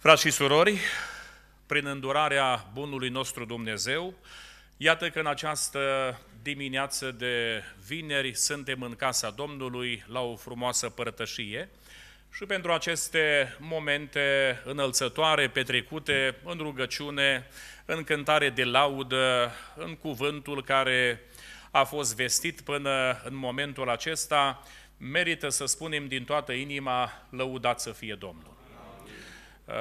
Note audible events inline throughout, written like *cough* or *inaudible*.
Frați și surori, prin îndurarea bunului nostru Dumnezeu, iată că în această dimineață de vineri suntem în casa Domnului la o frumoasă părtășie și pentru aceste momente înălțătoare petrecute în rugăciune, în cântare de laudă, în cuvântul care a fost vestit până în momentul acesta, merită să spunem din toată inima, lăudați să fie Domnul. Uh,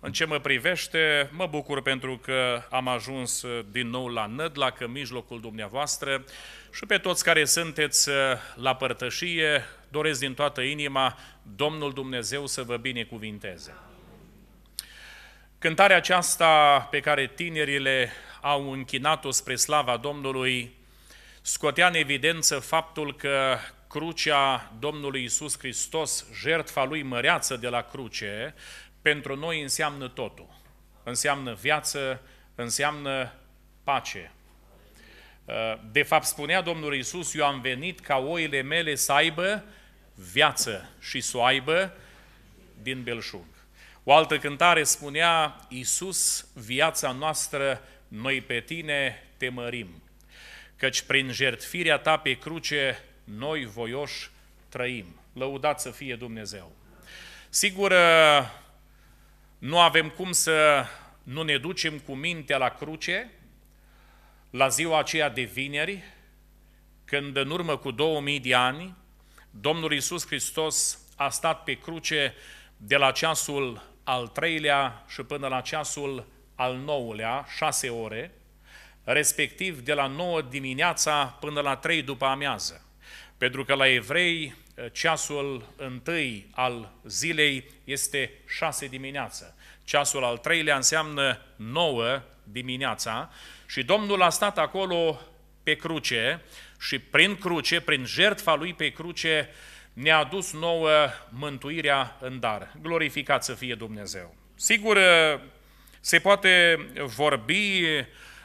în ce mă privește, mă bucur pentru că am ajuns uh, din nou la Nădlac, în mijlocul dumneavoastră și pe toți care sunteți uh, la părtășie, doresc din toată inima Domnul Dumnezeu să vă binecuvinteze. Cântarea aceasta pe care tinerile au închinat-o spre slava Domnului scotea în evidență faptul că crucea Domnului Isus Hristos, jertfa lui măreață de la cruce, pentru noi înseamnă totul. Înseamnă viață, înseamnă pace. Uh, de fapt, spunea Domnul Isus, eu am venit ca oile mele să aibă viață și să o aibă din belșug. O altă cântare spunea, Iisus, viața noastră, noi pe tine te mărim, căci prin jertfirea ta pe cruce, noi voioși trăim. Lăudați să fie Dumnezeu! Sigur, uh, nu avem cum să nu ne ducem cu mintea la cruce, la ziua aceea de vineri, când în urmă cu 2000 de ani, Domnul Isus Hristos a stat pe cruce de la ceasul al treilea și până la ceasul al nouălea, șase ore, respectiv de la 9 dimineața până la 3 după amiază. Pentru că la evrei ceasul întâi al zilei este șase dimineață. Ceasul al treilea înseamnă nouă dimineața și Domnul a stat acolo pe cruce și prin cruce, prin jertfa lui pe cruce, ne-a dus nouă mântuirea în dar. Glorificat să fie Dumnezeu! Sigur, se poate vorbi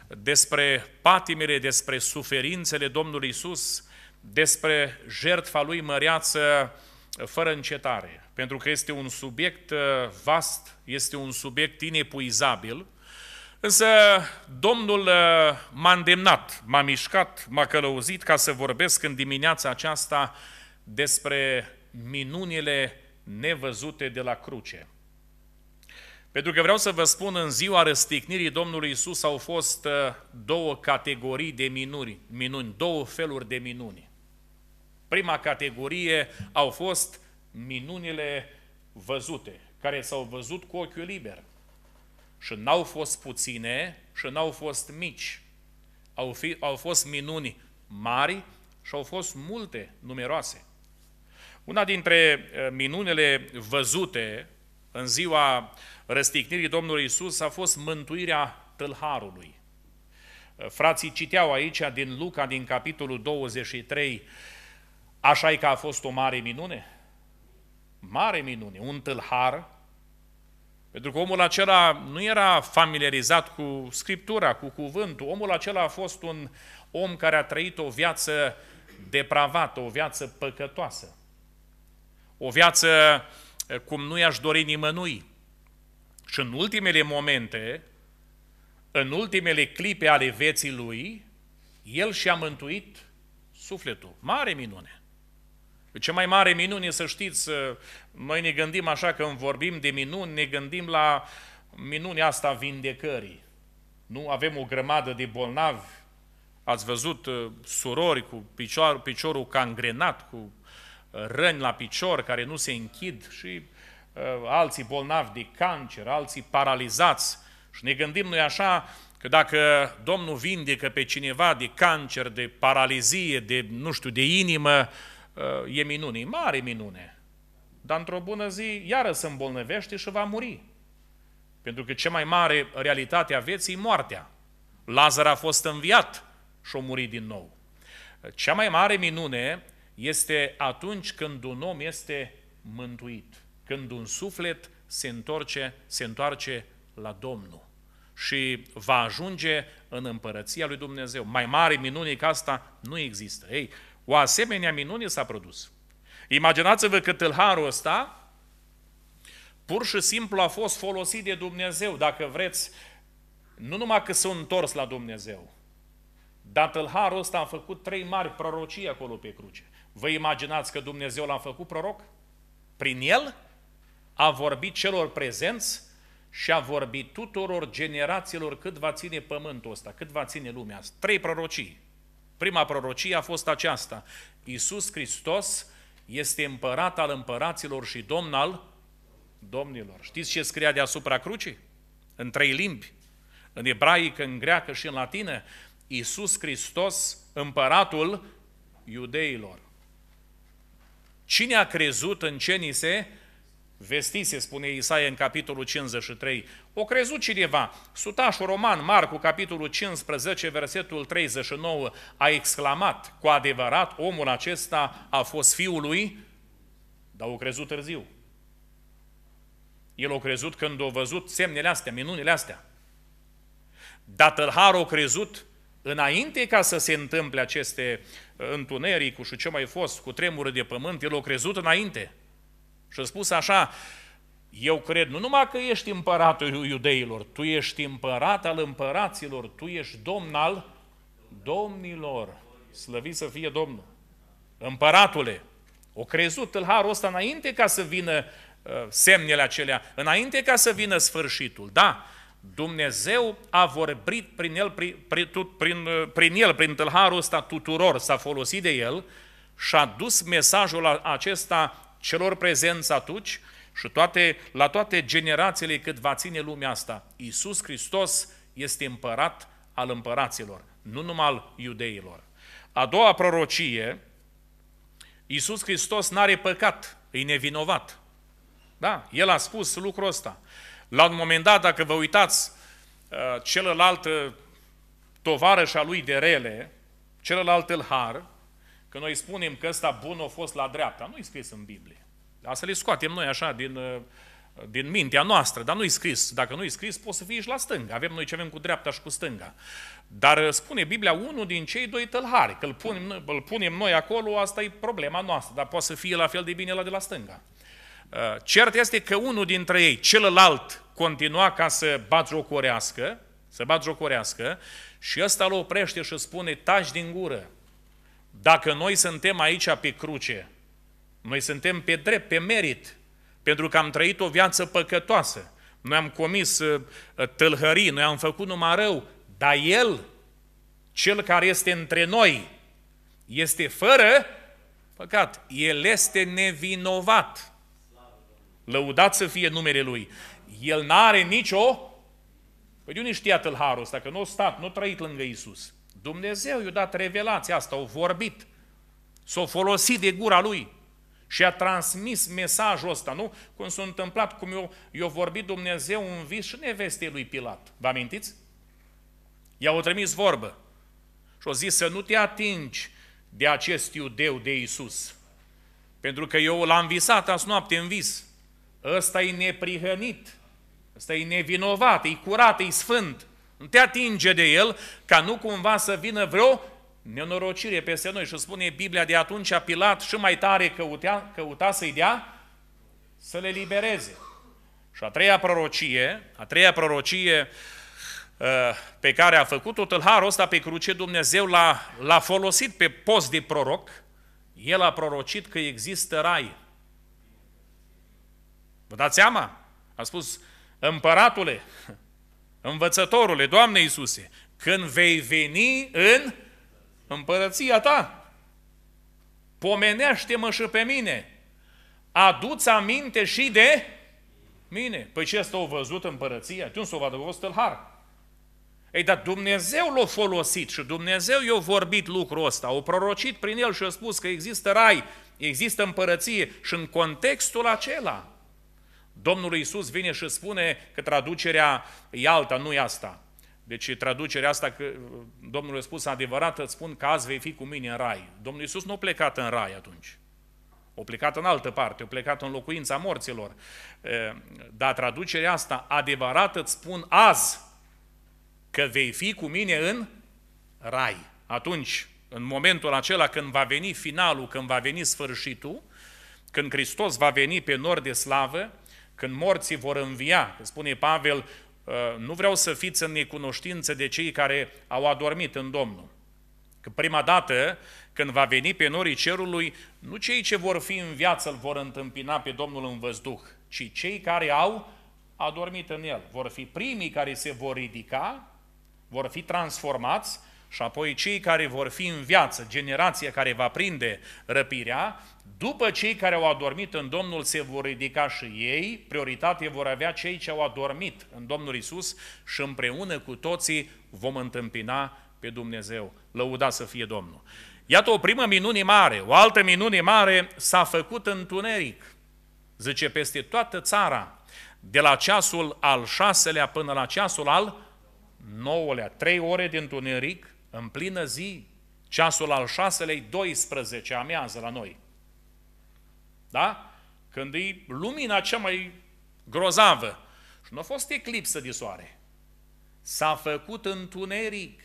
despre patimile, despre suferințele Domnului Isus, despre jertfa lui măreață uh, fără încetare, pentru că este un subiect uh, vast, este un subiect inepuizabil, însă Domnul uh, m-a îndemnat, m-a mișcat, m-a călăuzit ca să vorbesc în dimineața aceasta despre minunile nevăzute de la cruce. Pentru că vreau să vă spun, în ziua răstignirii Domnului Isus au fost două categorii de minuni, minuni două feluri de minuni. Prima categorie au fost minunile văzute, care s-au văzut cu ochiul liber. Și n-au fost puține și n-au fost mici. Au, fi, au fost minuni mari și au fost multe, numeroase. Una dintre eh, minunile văzute în ziua răstignirii Domnului Isus a fost mântuirea tâlharului. Eh, frații citeau aici din Luca, din capitolul 23, Așa e că a fost o mare minune? Mare minune, un tâlhar, pentru că omul acela nu era familiarizat cu Scriptura, cu cuvântul. Omul acela a fost un om care a trăit o viață depravată, o viață păcătoasă. O viață eh, cum nu i-aș dori nimănui. Și în ultimele momente, în ultimele clipe ale vieții lui, el și-a mântuit sufletul. Mare minune! Cea mai mare minune, să știți, noi ne gândim așa când vorbim de minuni, ne gândim la minunea asta a vindecării. Nu avem o grămadă de bolnavi, ați văzut uh, surori cu picior, piciorul cangrenat, cu uh, răni la picior care nu se închid și uh, alții bolnavi de cancer, alții paralizați. Și ne gândim noi așa că dacă Domnul vindecă pe cineva de cancer, de paralizie, de, nu știu, de inimă, uh, Uh, e minune, e mare minune. Dar într-o bună zi, iară se îmbolnăvește și va muri. Pentru că cea mai mare realitate a vieții e moartea. Lazar a fost înviat și a murit din nou. Cea mai mare minune este atunci când un om este mântuit, când un suflet se întoarce, se întoarce la Domnul și va ajunge în împărăția lui Dumnezeu. Mai mare minune ca asta nu există. Ei, o asemenea minune s-a produs. Imaginați-vă că tâlharul ăsta pur și simplu a fost folosit de Dumnezeu, dacă vreți, nu numai că s-a întors la Dumnezeu, dar tâlharul ăsta a făcut trei mari prorocii acolo pe cruce. Vă imaginați că Dumnezeu l-a făcut proroc? Prin el a vorbit celor prezenți și a vorbit tuturor generațiilor cât va ține pământul ăsta, cât va ține lumea asta. Trei prorocii. Prima prorocie a fost aceasta. Iisus Hristos este împărat al împăraților și domn al domnilor. Știți ce scria deasupra crucii? În trei limbi, în ebraică, în greacă și în latină. Iisus Hristos, împăratul iudeilor. Cine a crezut în ce ni se vestise, spune Isaia în capitolul 53. O crezut cineva, sutașul roman Marcu, capitolul 15, versetul 39, a exclamat, cu adevărat, omul acesta a fost fiul lui, dar o crezut târziu. El o crezut când o văzut semnele astea, minunile astea. Dar tălhar o crezut înainte ca să se întâmple aceste uh, cu și ce mai fost, cu tremură de pământ, el o crezut înainte. Și a spus așa, eu cred nu numai că ești împăratul iudeilor, tu ești împărat al împăraților, tu ești domn al domnilor. Slăvit să fie Domnul. Împăratule, o crezut tâlharul ăsta înainte ca să vină uh, semnele acelea, înainte ca să vină sfârșitul. Da, Dumnezeu a vorbit prin el, prin, prin, uh, prin el, prin tâlharul ăsta tuturor, s-a folosit de el și a dus mesajul acesta celor prezenți atunci și toate, la toate generațiile cât va ține lumea asta. Iisus Hristos este împărat al împăraților, nu numai al iudeilor. A doua prorocie, Iisus Hristos n-are păcat, e nevinovat. Da, el a spus lucrul ăsta. La un moment dat, dacă vă uitați, uh, celălalt uh, tovarăș al lui de rele, celălalt îl har, Că noi spunem că ăsta bun a fost la dreapta. Nu-i scris în Biblie. să le scoatem noi așa din, uh, din mintea noastră, dar nu-i scris. Dacă nu-i scris, poți să fii și la stânga. Avem noi ce avem cu dreapta și cu stânga. Dar uh, spune Biblia unul din cei doi tălhari, că îl punem, îl punem noi acolo, asta e problema noastră, dar poate să fie la fel de bine la de la stânga. Uh, cert este că unul dintre ei, celălalt, continua ca să batjocorească, să batjocorească și ăsta îl oprește și spune, taci din gură, dacă noi suntem aici pe cruce, noi suntem pe drept, pe merit, pentru că am trăit o viață păcătoasă, noi am comis uh, uh, tâlhării, noi am făcut numai rău, dar El, Cel care este între noi, este fără păcat. El este nevinovat. Lăudat să fie numele Lui. El n-are nicio... Păi de unde știa tâlharul ăsta? Că nu a stat, nu a trăit lângă Isus. Dumnezeu i-a dat revelația asta, au vorbit, s-a folosit de gura lui și a transmis mesajul ăsta, nu? Cum s-a întâmplat, cum i-a, i-a vorbit Dumnezeu un vis și nevestei lui Pilat. Vă amintiți? I-au trimis vorbă și au zis să nu te atingi de acest iudeu de Isus. Pentru că eu l-am visat azi noapte în vis. Ăsta e neprihănit, ăsta e nevinovat, e curat, e sfânt. Nu te atinge de el ca nu cumva să vină vreo nenorocire peste noi. Și spune Biblia de atunci Pilat și mai tare căutea, căuta să-i dea să le libereze. Și a treia prorocie, a treia prorocie uh, pe care a făcut-o, tâlharul ăsta pe cruce, Dumnezeu l-a, l-a folosit pe post de proroc, el a prorocit că există rai. Vă dați seama? A spus, împăratule, Învățătorule, Doamne Iisuse, când vei veni în împărăția ta, pomenește-mă și pe mine, aduți aminte și de mine. Păi ce asta au văzut împărăția? Tu s-o vadă har. Ei, dar Dumnezeu l-a folosit și Dumnezeu i-a vorbit lucrul ăsta, a prorocit prin el și a spus că există rai, există împărăție și în contextul acela Domnul Iisus vine și spune că traducerea e alta, nu e asta. Deci traducerea asta, că Domnul a spus adevărat, îți spun că azi vei fi cu mine în rai. Domnul Iisus nu a plecat în rai atunci. O plecat în altă parte, o plecat în locuința morților. Dar traducerea asta, adevărat îți spun azi că vei fi cu mine în rai. Atunci, în momentul acela când va veni finalul, când va veni sfârșitul, când Hristos va veni pe nor de slavă, când morții vor învia, spune Pavel, ă, nu vreau să fiți în necunoștință de cei care au adormit în Domnul. Că prima dată, când va veni pe norii cerului, nu cei ce vor fi în viață îl vor întâmpina pe Domnul în văzduh, ci cei care au adormit în el. Vor fi primii care se vor ridica, vor fi transformați și apoi cei care vor fi în viață, generația care va prinde răpirea, după cei care au adormit în Domnul se vor ridica și ei, prioritate vor avea cei ce au adormit în Domnul Isus și împreună cu toții vom întâmpina pe Dumnezeu. Lăuda să fie Domnul. Iată o primă minune mare, o altă minune mare s-a făcut în tuneric. zice, peste toată țara, de la ceasul al șaselea până la ceasul al nouălea, trei ore de tuneric în plină zi, ceasul al șaselei, 12 amiază la noi. Da? Când e lumina cea mai grozavă. Și nu a fost eclipsă de soare. S-a făcut întuneric.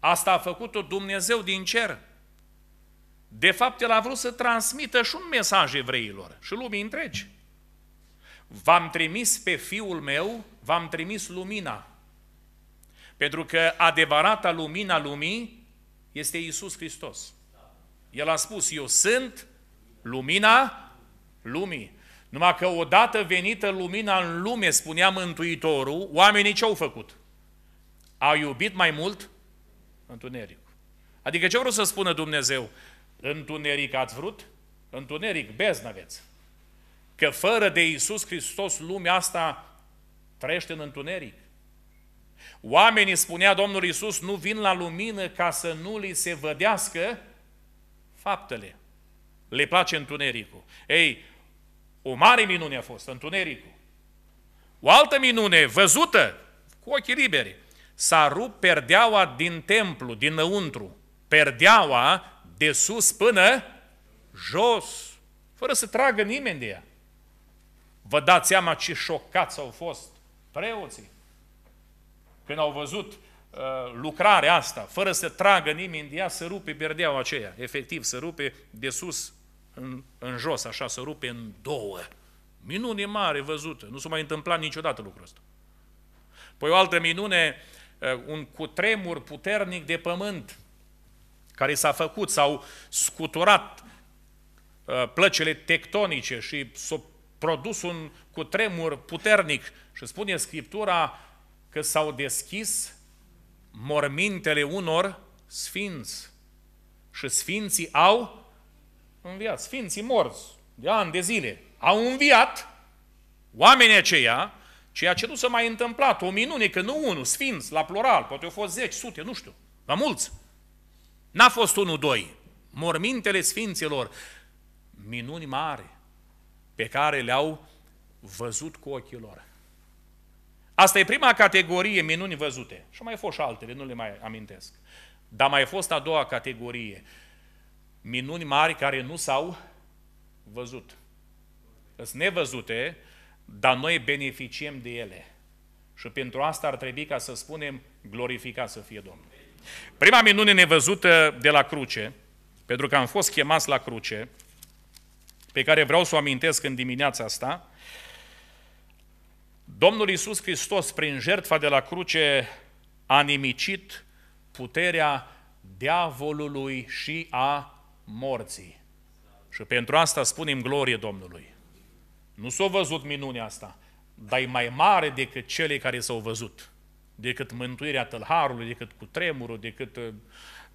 Asta a făcut-o Dumnezeu din cer. De fapt, El a vrut să transmită și un mesaj evreilor și lumii întregi. V-am trimis pe Fiul meu, v-am trimis lumina. Pentru că adevărata lumina lumii este Isus Hristos. El a spus, eu sunt lumina lumii. Numai că odată venită lumina în lume, spunea Mântuitorul, oamenii ce au făcut? Au iubit mai mult întuneric. Adică ce vreau să spună Dumnezeu? Întuneric ați vrut? Întuneric, beznă aveți. Că fără de Isus Hristos lumea asta trăiește în întuneric. Oamenii, spunea Domnul Isus, nu vin la lumină ca să nu li se vădească faptele. Le place întunericul. Ei, o mare minune a fost întunericul. O altă minune văzută cu ochii liberi. S-a rupt perdeaua din templu, dinăuntru. Perdeaua de sus până jos, fără să tragă nimeni de ea. Vă dați seama ce șocați au fost preoții când au văzut uh, lucrarea asta, fără să tragă nimeni de ea, să rupe berdeaua aceea. Efectiv, să rupe de sus în, în jos, așa, să rupe în două. Minune mare văzută. Nu s-a mai întâmplat niciodată lucrul ăsta. Păi o altă minune, uh, un cutremur puternic de pământ care s-a făcut, s-au scuturat uh, plăcile tectonice și s-a produs un cutremur puternic. Și spune Scriptura, că s-au deschis mormintele unor sfinți. Și sfinții au înviat. Sfinții morți de ani de zile au înviat oamenii aceia, ceea ce nu s-a mai întâmplat, o minune, că nu unul, sfinți, la plural, poate au fost zeci, sute, nu știu, la mulți. N-a fost unul, doi. Mormintele sfinților, minuni mari, pe care le-au văzut cu ochii lor. Asta e prima categorie minuni văzute. Și mai fost și altele, nu le mai amintesc. Dar mai a fost a doua categorie. Minuni mari care nu s-au văzut. Sunt nevăzute, dar noi beneficiem de ele. Și pentru asta ar trebui ca să spunem, glorificat să fie Domnul. Prima minune nevăzută de la cruce, pentru că am fost chemați la cruce, pe care vreau să o amintesc în dimineața asta, Domnul Iisus Hristos, prin jertfa de la cruce, a nimicit puterea diavolului și a morții. Și pentru asta spunem glorie Domnului. Nu s-a văzut minunea asta, dar e mai mare decât cele care s-au văzut, decât mântuirea tălharului, decât cu tremurul, decât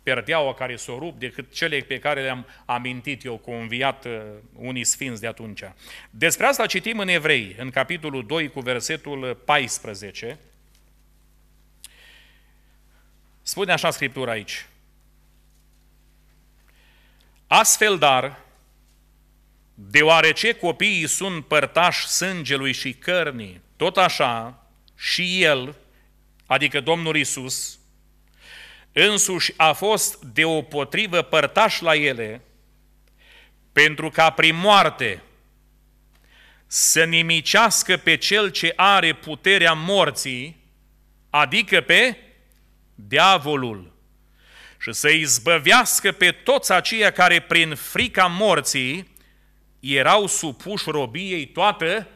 perdeaua care s-o rup decât cele pe care le-am amintit eu cu înviat uh, unii sfinți de atunci. Despre asta citim în Evrei, în capitolul 2 cu versetul 14. Spune așa Scriptura aici. Astfel dar, deoarece copiii sunt părtași sângelui și cărnii, tot așa și El, adică Domnul Isus, însuși a fost deopotrivă părtaș la ele, pentru ca prin moarte să nimicească pe cel ce are puterea morții, adică pe diavolul, și să izbăvească pe toți aceia care prin frica morții erau supuși robiei toată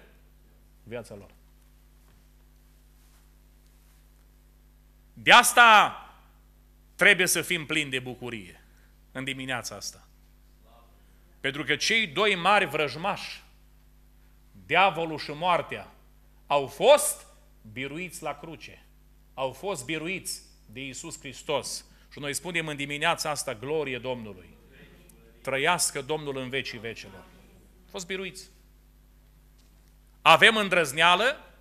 viața lor. De asta Trebuie să fim plini de bucurie în dimineața asta. Pentru că cei doi mari vrăjmași, diavolul și moartea, au fost biruiți la cruce. Au fost biruiți de Iisus Hristos. Și noi spunem în dimineața asta, glorie Domnului. Trăiască Domnul în vecii vecelor. Au fost biruiți. Avem îndrăzneală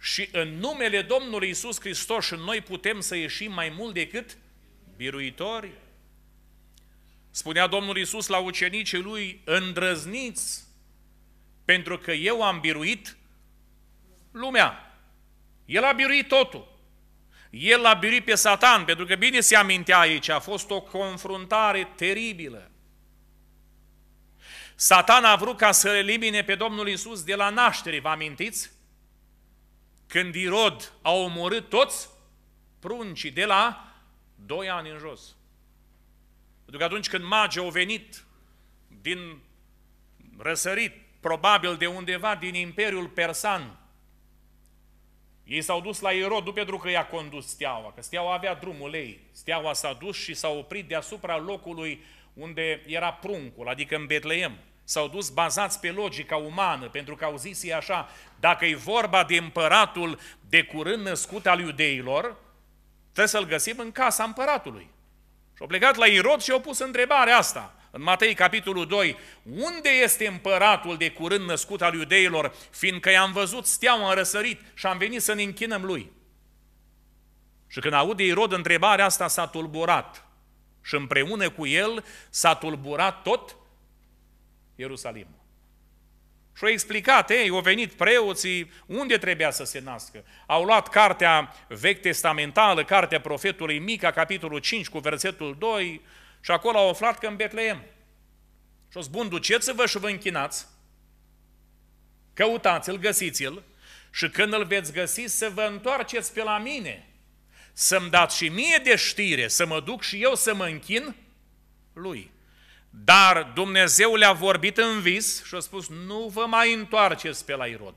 și în numele Domnului Isus Hristos noi putem să ieșim mai mult decât biruitori. Spunea Domnul Isus la ucenicii lui, îndrăzniți, pentru că eu am biruit lumea. El a biruit totul. El a biruit pe Satan, pentru că bine se amintea aici, a fost o confruntare teribilă. Satan a vrut ca să elimine pe Domnul Isus de la naștere, vă amintiți? când Irod a omorât toți pruncii de la doi ani în jos. Pentru că atunci când magii au venit din răsărit, probabil de undeva din Imperiul Persan, ei s-au dus la Irod, nu pentru că i-a condus steaua, că steaua avea drumul ei. Steaua s-a dus și s-a oprit deasupra locului unde era pruncul, adică în Betleem s-au dus bazați pe logica umană, pentru că au zis ei așa, dacă e vorba de împăratul de curând născut al iudeilor, trebuie să-l găsim în casa împăratului. Și au plecat la Irod și au pus întrebarea asta. În Matei, capitolul 2, unde este împăratul de curând născut al iudeilor, fiindcă i-am văzut steaua răsărit și am venit să ne închinăm lui? Și când aude Irod întrebarea asta, s-a tulburat. Și împreună cu el s-a tulburat tot Ierusalim. Și au explicat, ei, au venit preoții, unde trebuia să se nască. Au luat cartea vechi testamentală, cartea profetului Mica, capitolul 5 cu versetul 2 și acolo au aflat că în Betleem. Și au zis, bun, duceți-vă și vă închinați, căutați-l, găsiți-l și când îl veți găsi să vă întoarceți pe la mine, să-mi dați și mie de știre, să mă duc și eu să mă închin lui. Dar Dumnezeu le-a vorbit în vis și a spus, nu vă mai întoarceți pe la Irod.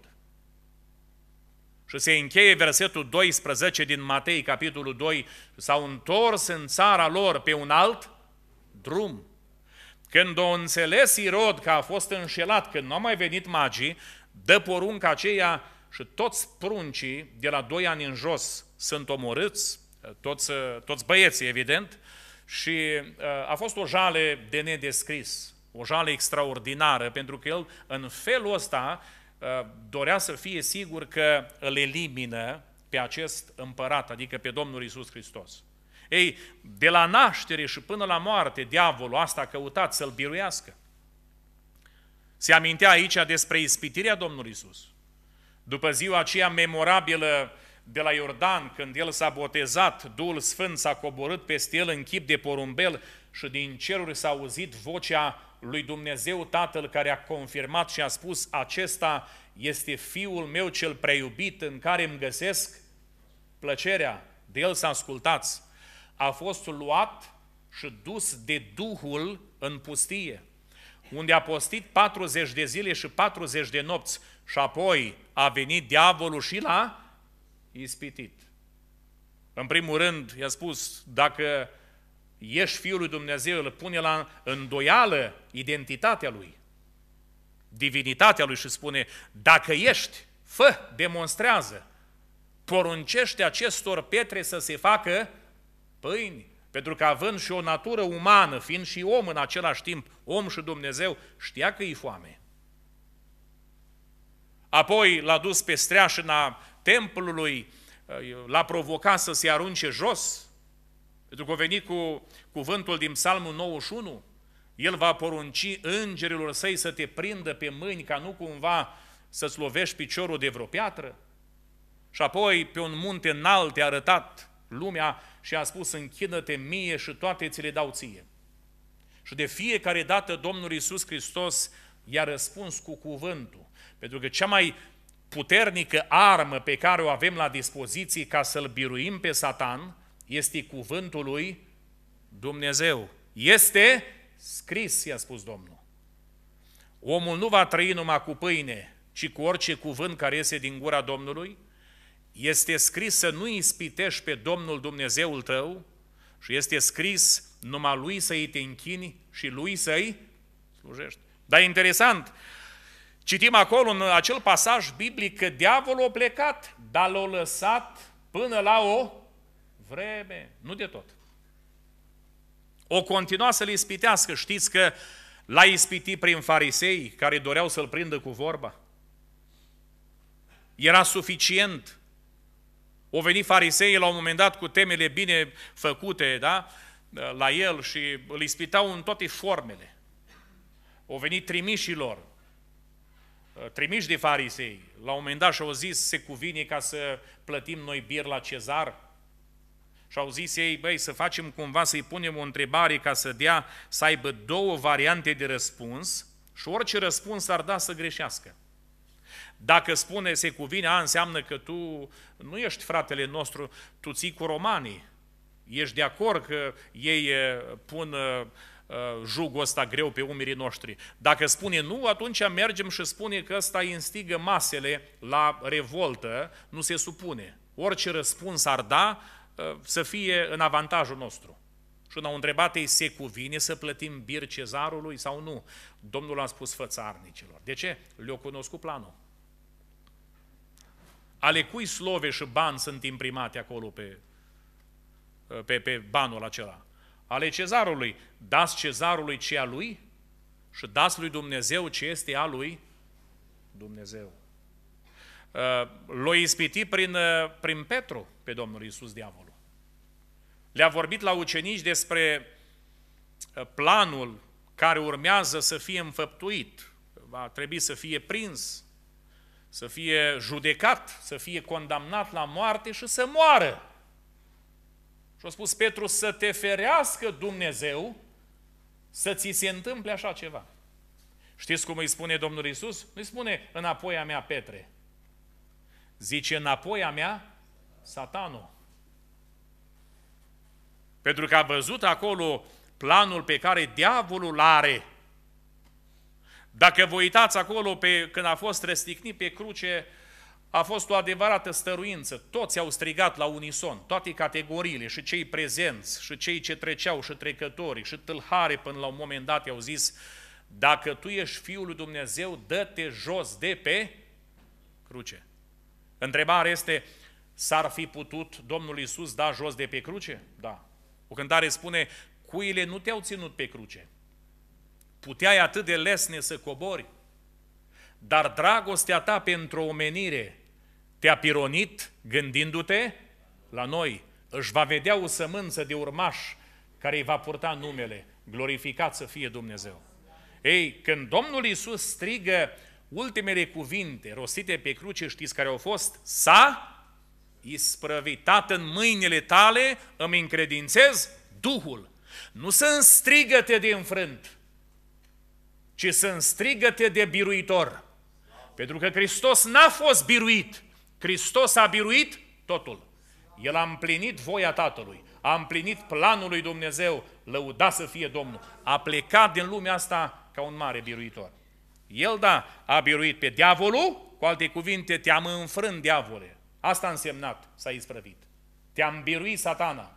Și se încheie versetul 12 din Matei, capitolul 2, s-au întors în țara lor pe un alt drum. Când o înțeles Irod că a fost înșelat, când nu au mai venit magii, dă porunca aceea și toți pruncii de la 2 ani în jos sunt omorâți, toți, toți băieții, evident, și uh, a fost o jale de nedescris, o jale extraordinară, pentru că el în felul ăsta uh, dorea să fie sigur că îl elimină pe acest împărat, adică pe Domnul Isus Hristos. Ei, de la naștere și până la moarte, diavolul asta a căutat să-l biruiască. Se amintea aici despre ispitirea Domnului Isus. După ziua aceea memorabilă de la Iordan, când el s-a botezat, Duhul Sfânt s-a coborât peste el în chip de porumbel și din ceruri s-a auzit vocea lui Dumnezeu Tatăl care a confirmat și a spus, acesta este Fiul meu cel preiubit în care îmi găsesc plăcerea. De el să ascultați. A fost luat și dus de Duhul în pustie, unde a postit 40 de zile și 40 de nopți și apoi a venit diavolul și la ispitit. În primul rând, i-a spus, dacă ești Fiul lui Dumnezeu, îl pune la îndoială identitatea lui, divinitatea lui și spune, dacă ești, fă, demonstrează, poruncește acestor pietre să se facă pâini, pentru că având și o natură umană, fiind și om în același timp, om și Dumnezeu, știa că e foame. Apoi l-a dus pe streașina templului, uh, l-a provocat să se arunce jos, pentru că a venit cu cuvântul din Psalmul 91, el va porunci îngerilor săi să te prindă pe mâini ca nu cumva să-ți lovești piciorul de vreo piatră. Și apoi pe un munte înalt a arătat lumea și a spus închină-te mie și toate ți le dau ție. Și de fiecare dată Domnul Iisus Hristos i-a răspuns cu cuvântul. Pentru că cea mai puternică armă pe care o avem la dispoziție ca să-l biruim pe Satan este cuvântul lui Dumnezeu. Este scris, i-a spus Domnul. Omul nu va trăi numai cu pâine, ci cu orice cuvânt care iese din gura Domnului. Este scris să nu ispitești pe Domnul Dumnezeul tău și este scris numai lui să-i te închini și lui să-i slujești. Dar interesant, Citim acolo în acel pasaj biblic că diavolul a plecat, dar l-a lăsat până la o vreme, nu de tot. O continua să-l ispitească. Știți că l-a ispitit prin farisei care doreau să-l prindă cu vorba. Era suficient. O venit farisei la un moment dat cu temele bine făcute, da? la el și îl ispitau în toate formele. O venit trimișilor, Uh, trimiși de farisei, la un moment dat și-au zis, se cuvine ca să plătim noi bir la cezar? Și au zis ei, băi, să facem cumva, să-i punem o întrebare ca să dea, să aibă două variante de răspuns și orice răspuns ar da să greșească. Dacă spune se cuvine, a, înseamnă că tu nu ești fratele nostru, tu ții cu romanii. Ești de acord că ei uh, pun uh, Uh, jugul ăsta greu pe umerii noștri. Dacă spune nu, atunci mergem și spune că ăsta instigă masele la revoltă, nu se supune. Orice răspuns ar da, uh, să fie în avantajul nostru. Și ne-au întrebat ei, se cuvine să plătim bir cezarului sau nu? Domnul a spus fățarnicilor. De ce? Le-au cunoscut planul. Ale cui slove și bani sunt imprimate acolo pe, uh, pe, pe banul acela? ale cezarului. Dați cezarului ce a lui și dați lui Dumnezeu ce este a lui Dumnezeu. Uh, l a ispitit prin, uh, prin Petru pe Domnul Iisus diavolul. Le-a vorbit la ucenici despre uh, planul care urmează să fie înfăptuit, va trebui să fie prins, să fie judecat, să fie condamnat la moarte și să moară. Și a spus Petru să te ferească Dumnezeu să ți se întâmple așa ceva. Știți cum îi spune Domnul Isus? Îi spune înapoi a mea Petre. Zice înapoi a mea satanul. Pentru că a văzut acolo planul pe care diavolul are. Dacă vă uitați acolo pe, când a fost răstignit pe cruce, a fost o adevărată stăruință, toți au strigat la unison, toate categoriile, și cei prezenți, și cei ce treceau, și trecătorii, și tâlhare până la un moment dat i-au zis, dacă tu ești Fiul lui Dumnezeu, dă-te jos de pe cruce. Întrebarea este, s-ar fi putut Domnul Isus da jos de pe cruce? Da. O cântare spune, cuile nu te-au ținut pe cruce. Puteai atât de lesne să cobori, dar dragostea ta pentru omenire te-a pironit gândindu-te la noi. Își va vedea o sămânță de urmaș care îi va purta numele. Glorificat să fie Dumnezeu. Ei, când Domnul Iisus strigă ultimele cuvinte rostite pe cruce, știți care au fost? S-a isprăvitat în mâinile tale, îmi încredințez Duhul. Nu sunt strigăte de înfrânt, ci sunt strigăte de biruitor. Pentru că Hristos n-a fost biruit, Hristos a biruit totul. El a împlinit voia Tatălui, a împlinit planul lui Dumnezeu, lăuda să fie Domnul. A plecat din lumea asta ca un mare biruitor. El, da, a biruit pe diavolul, cu alte cuvinte, te-am înfrânt, diavole. Asta a însemnat, s-a isprăvit. Te-am biruit, satana.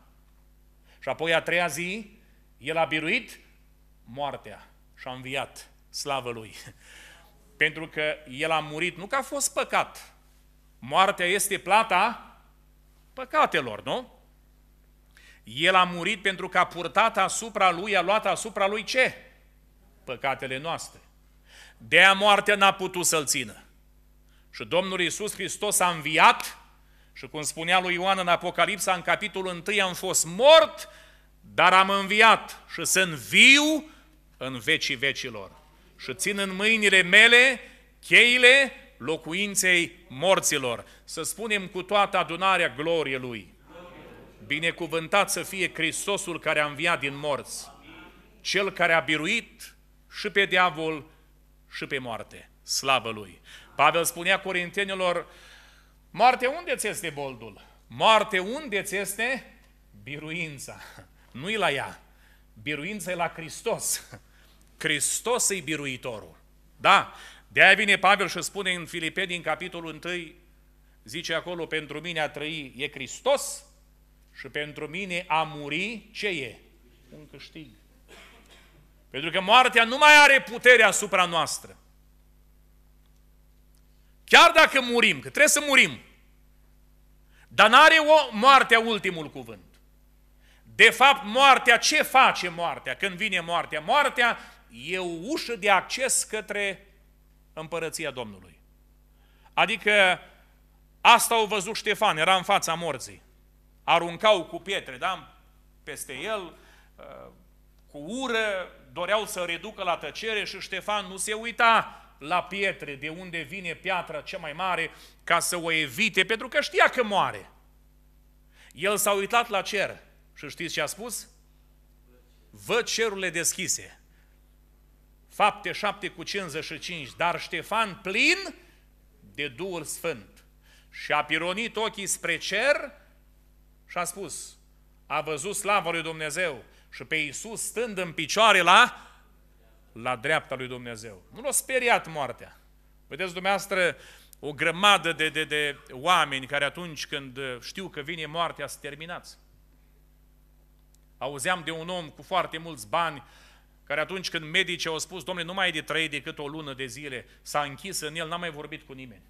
Și apoi a treia zi, el a biruit moartea și a înviat, slavă lui. *laughs* Pentru că el a murit nu că a fost păcat, Moartea este plata păcatelor, nu? El a murit pentru că a purtat asupra lui, a luat asupra lui ce? Păcatele noastre. De a moartea n-a putut să-l țină. Și Domnul Iisus Hristos a înviat și cum spunea lui Ioan în Apocalipsa, în capitolul 1 am fost mort, dar am înviat și sunt viu în vecii vecilor. Și țin în mâinile mele cheile locuinței morților, să spunem cu toată adunarea glorie Lui. Binecuvântat să fie Hristosul care a înviat din morți, Cel care a biruit și pe diavol și pe moarte. Slavă Lui! Pavel spunea corintenilor, moarte unde ți este boldul? Moarte unde ți este biruința? *laughs* Nu-i la ea, biruința e la Hristos. *laughs* Hristos e biruitorul. Da? De-aia vine Pavel și spune în Filipeni, din capitolul 1, zice acolo, pentru mine a trăi e Hristos și pentru mine a muri ce e? Un câștig. Pentru că moartea nu mai are putere asupra noastră. Chiar dacă murim, că trebuie să murim, dar n-are o moartea ultimul cuvânt. De fapt, moartea, ce face moartea când vine moartea? Moartea e o ușă de acces către împărăția Domnului. Adică asta au văzut Ștefan, era în fața morții. Aruncau cu pietre, da? Peste el, ă, cu ură, doreau să reducă la tăcere și Ștefan nu se uita la pietre, de unde vine piatra cea mai mare, ca să o evite, pentru că știa că moare. El s-a uitat la cer și știți ce a spus? Văd cerurile deschise Fapte 7 cu 55, dar Ștefan plin de Duhul Sfânt și a pironit ochii spre cer și a spus, a văzut slavă lui Dumnezeu și pe Iisus stând în picioare la, la dreapta lui Dumnezeu. Nu l-a speriat moartea. Vedeți dumneavoastră o grămadă de, de, de oameni care atunci când știu că vine moartea, sunt terminați. Auzeam de un om cu foarte mulți bani care atunci când medicii au spus, domnule, nu mai e de trăit decât o lună de zile, s-a închis în el, n-a mai vorbit cu nimeni.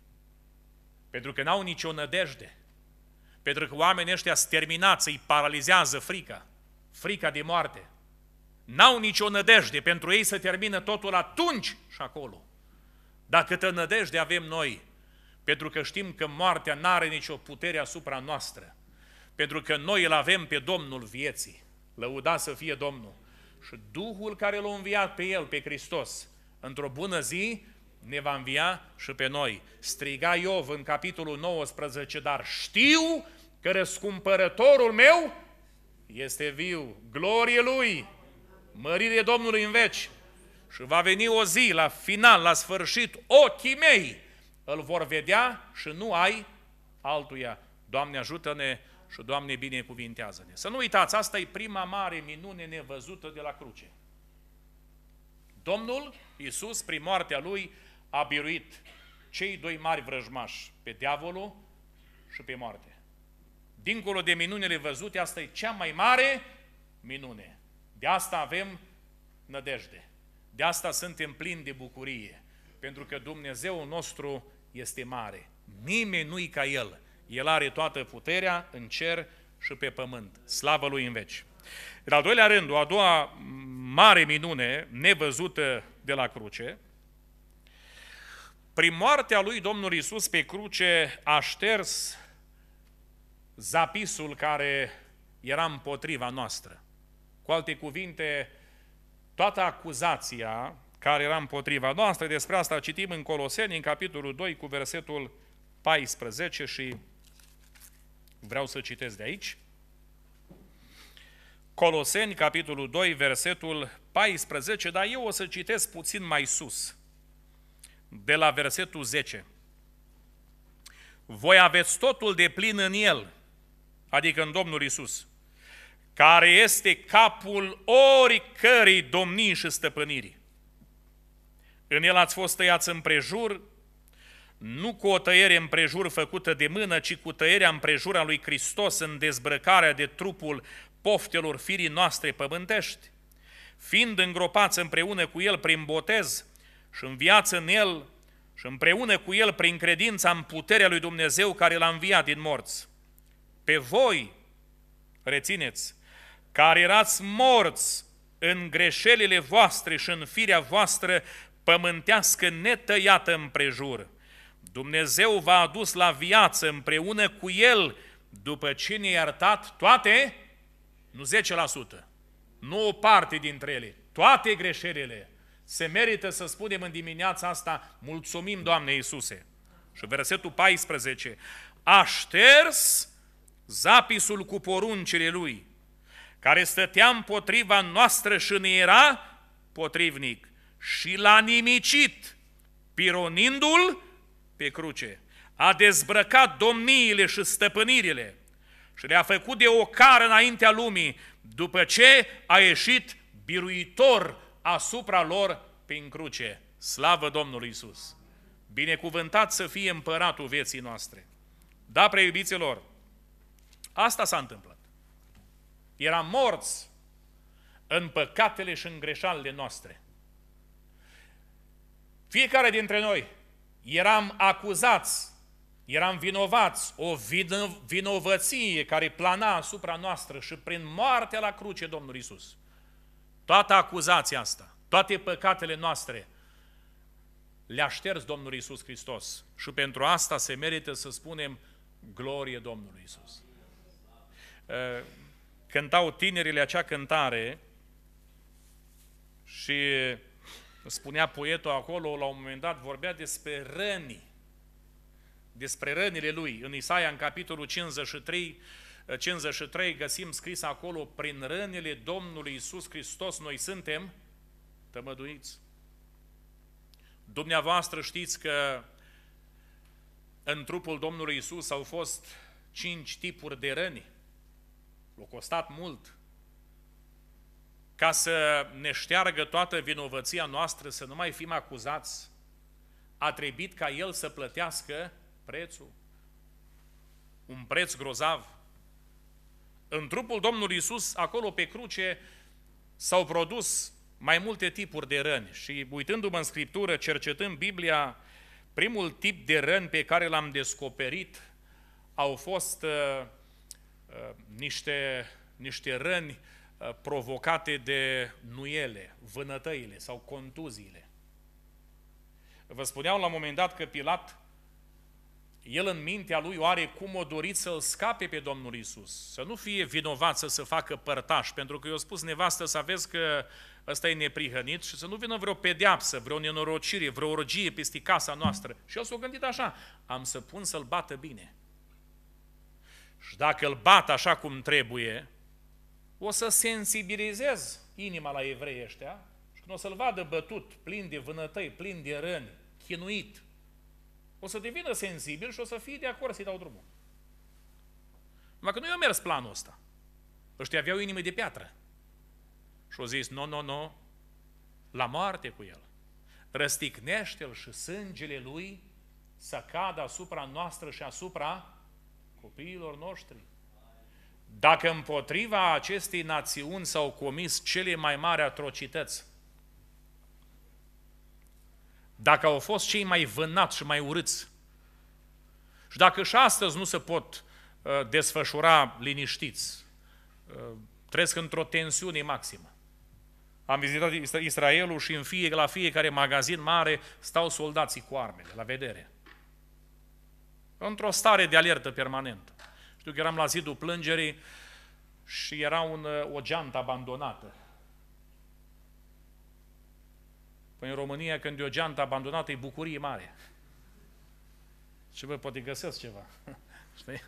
Pentru că n-au nicio nădejde. Pentru că oamenii ăștia sunt terminați, îi paralizează frica, frica de moarte. N-au nicio nădejde, pentru ei să termină totul atunci și acolo. Dar câtă nădejde avem noi, pentru că știm că moartea nu are nicio putere asupra noastră, pentru că noi îl avem pe Domnul vieții. Lăuda să fie Domnul! și Duhul care l-a înviat pe El, pe Hristos, într-o bună zi, ne va învia și pe noi. Striga Iov în capitolul 19, dar știu că răscumpărătorul meu este viu, glorie Lui, mărire Domnului în veci. Și va veni o zi, la final, la sfârșit, ochii mei îl vor vedea și nu ai altuia. Doamne ajută-ne! și Doamne binecuvintează-ne. Să nu uitați, asta e prima mare minune nevăzută de la cruce. Domnul Iisus, prin moartea Lui, a biruit cei doi mari vrăjmași, pe diavolul și pe moarte. Dincolo de minunile văzute, asta e cea mai mare minune. De asta avem nădejde. De asta suntem plini de bucurie. Pentru că Dumnezeu nostru este mare. Nimeni nu-i ca El. El are toată puterea în cer și pe pământ. Slavă lui în veci! În al doilea rând, o a doua mare minune nevăzută de la cruce, prin moartea lui Domnul Isus pe cruce a șters zapisul care era împotriva noastră. Cu alte cuvinte, toată acuzația care era împotriva noastră, despre asta citim în Coloseni, în capitolul 2, cu versetul 14 și Vreau să citesc de aici. Coloseni, capitolul 2, versetul 14, dar eu o să citesc puțin mai sus, de la versetul 10. Voi aveți totul de plin în El, adică în Domnul Isus, care este capul oricărei domnii și stăpânirii. În El ați fost tăiați împrejur nu cu o tăiere împrejur făcută de mână, ci cu tăierea împrejur a lui Hristos în dezbrăcarea de trupul poftelor firii noastre pământești, fiind îngropați împreună cu El prin botez și în viață în El și împreună cu El prin credința în puterea lui Dumnezeu care l-a înviat din morți. Pe voi, rețineți, care erați morți în greșelile voastre și în firea voastră pământească netăiată împrejur, Dumnezeu v-a adus la viață împreună cu El după ce ne-a iertat toate, nu 10%, nu o parte dintre ele, toate greșelile. Se merită să spunem în dimineața asta, mulțumim Doamne Iisuse. Și versetul 14, a șters zapisul cu poruncile Lui, care stătea împotriva noastră și ne era potrivnic și l-a nimicit, pironindu-l pe cruce, a dezbrăcat domniile și stăpânirile și le-a făcut de o cară înaintea lumii, după ce a ieșit biruitor asupra lor prin cruce. Slavă Domnului Isus! Binecuvântat să fie împăratul vieții noastre! Da, preiubiților, asta s-a întâmplat. Eram morți în păcatele și în greșalile noastre. Fiecare dintre noi eram acuzați, eram vinovați, o vinovăție care plana asupra noastră și prin moartea la cruce Domnul Isus. Toată acuzația asta, toate păcatele noastre, le-a șters Domnul Isus Hristos. Și pentru asta se merită să spunem glorie Domnului Isus. Cântau tinerile acea cântare și spunea poetul acolo, la un moment dat, vorbea despre răni, despre rănile lui. În Isaia, în capitolul 53, 53 găsim scris acolo, prin rănile Domnului Isus Hristos noi suntem tămăduiți. Dumneavoastră știți că în trupul Domnului Isus au fost cinci tipuri de răni. L-a costat mult ca să ne șteargă toată vinovăția noastră, să nu mai fim acuzați, a trebuit ca El să plătească prețul. Un preț grozav. În trupul Domnului Isus, acolo pe cruce, s-au produs mai multe tipuri de răni și uitându-mă în Scriptură, cercetând Biblia, primul tip de răni pe care l-am descoperit au fost uh, uh, niște, niște răni uh, Uh, provocate de nuiele, vânătăile sau contuziile. Vă spuneau la un moment dat că Pilat, el în mintea lui oare cum o dorit să-l scape pe Domnul Isus, să nu fie vinovat să se facă părtaș, pentru că i i-a spus nevastă să aveți că ăsta e neprihănit și să nu vină vreo pedeapsă, vreo nenorocire, vreo orgie peste casa noastră. Și el s-a gândit așa, am să pun să-l bată bine. Și dacă îl bat așa cum trebuie, o să sensibilizez inima la evrei ăștia și când o să-l vadă bătut, plin de vânătăi, plin de răni, chinuit, o să devină sensibil și o să fie de acord să-i dau drumul. Numai că nu i-a mers planul ăsta. Ăștia aveau inimă de piatră. Și au zis, no, no, no, la moarte cu el. Răstignește-l și sângele lui să cadă asupra noastră și asupra copiilor noștri. Dacă împotriva acestei națiuni s-au comis cele mai mari atrocități, dacă au fost cei mai vânați și mai urâți, și dacă și astăzi nu se pot uh, desfășura liniștiți, uh, trăiesc într-o tensiune maximă. Am vizitat Israelul și în fie, la fiecare magazin mare stau soldații cu armele, la vedere. Într-o stare de alertă permanentă. Știu că eram la zidul plângerii și era un, o geantă abandonată. Păi în România, când e o geantă abandonată, e bucurie mare. Și vă poate găsesc ceva. *laughs* Știi?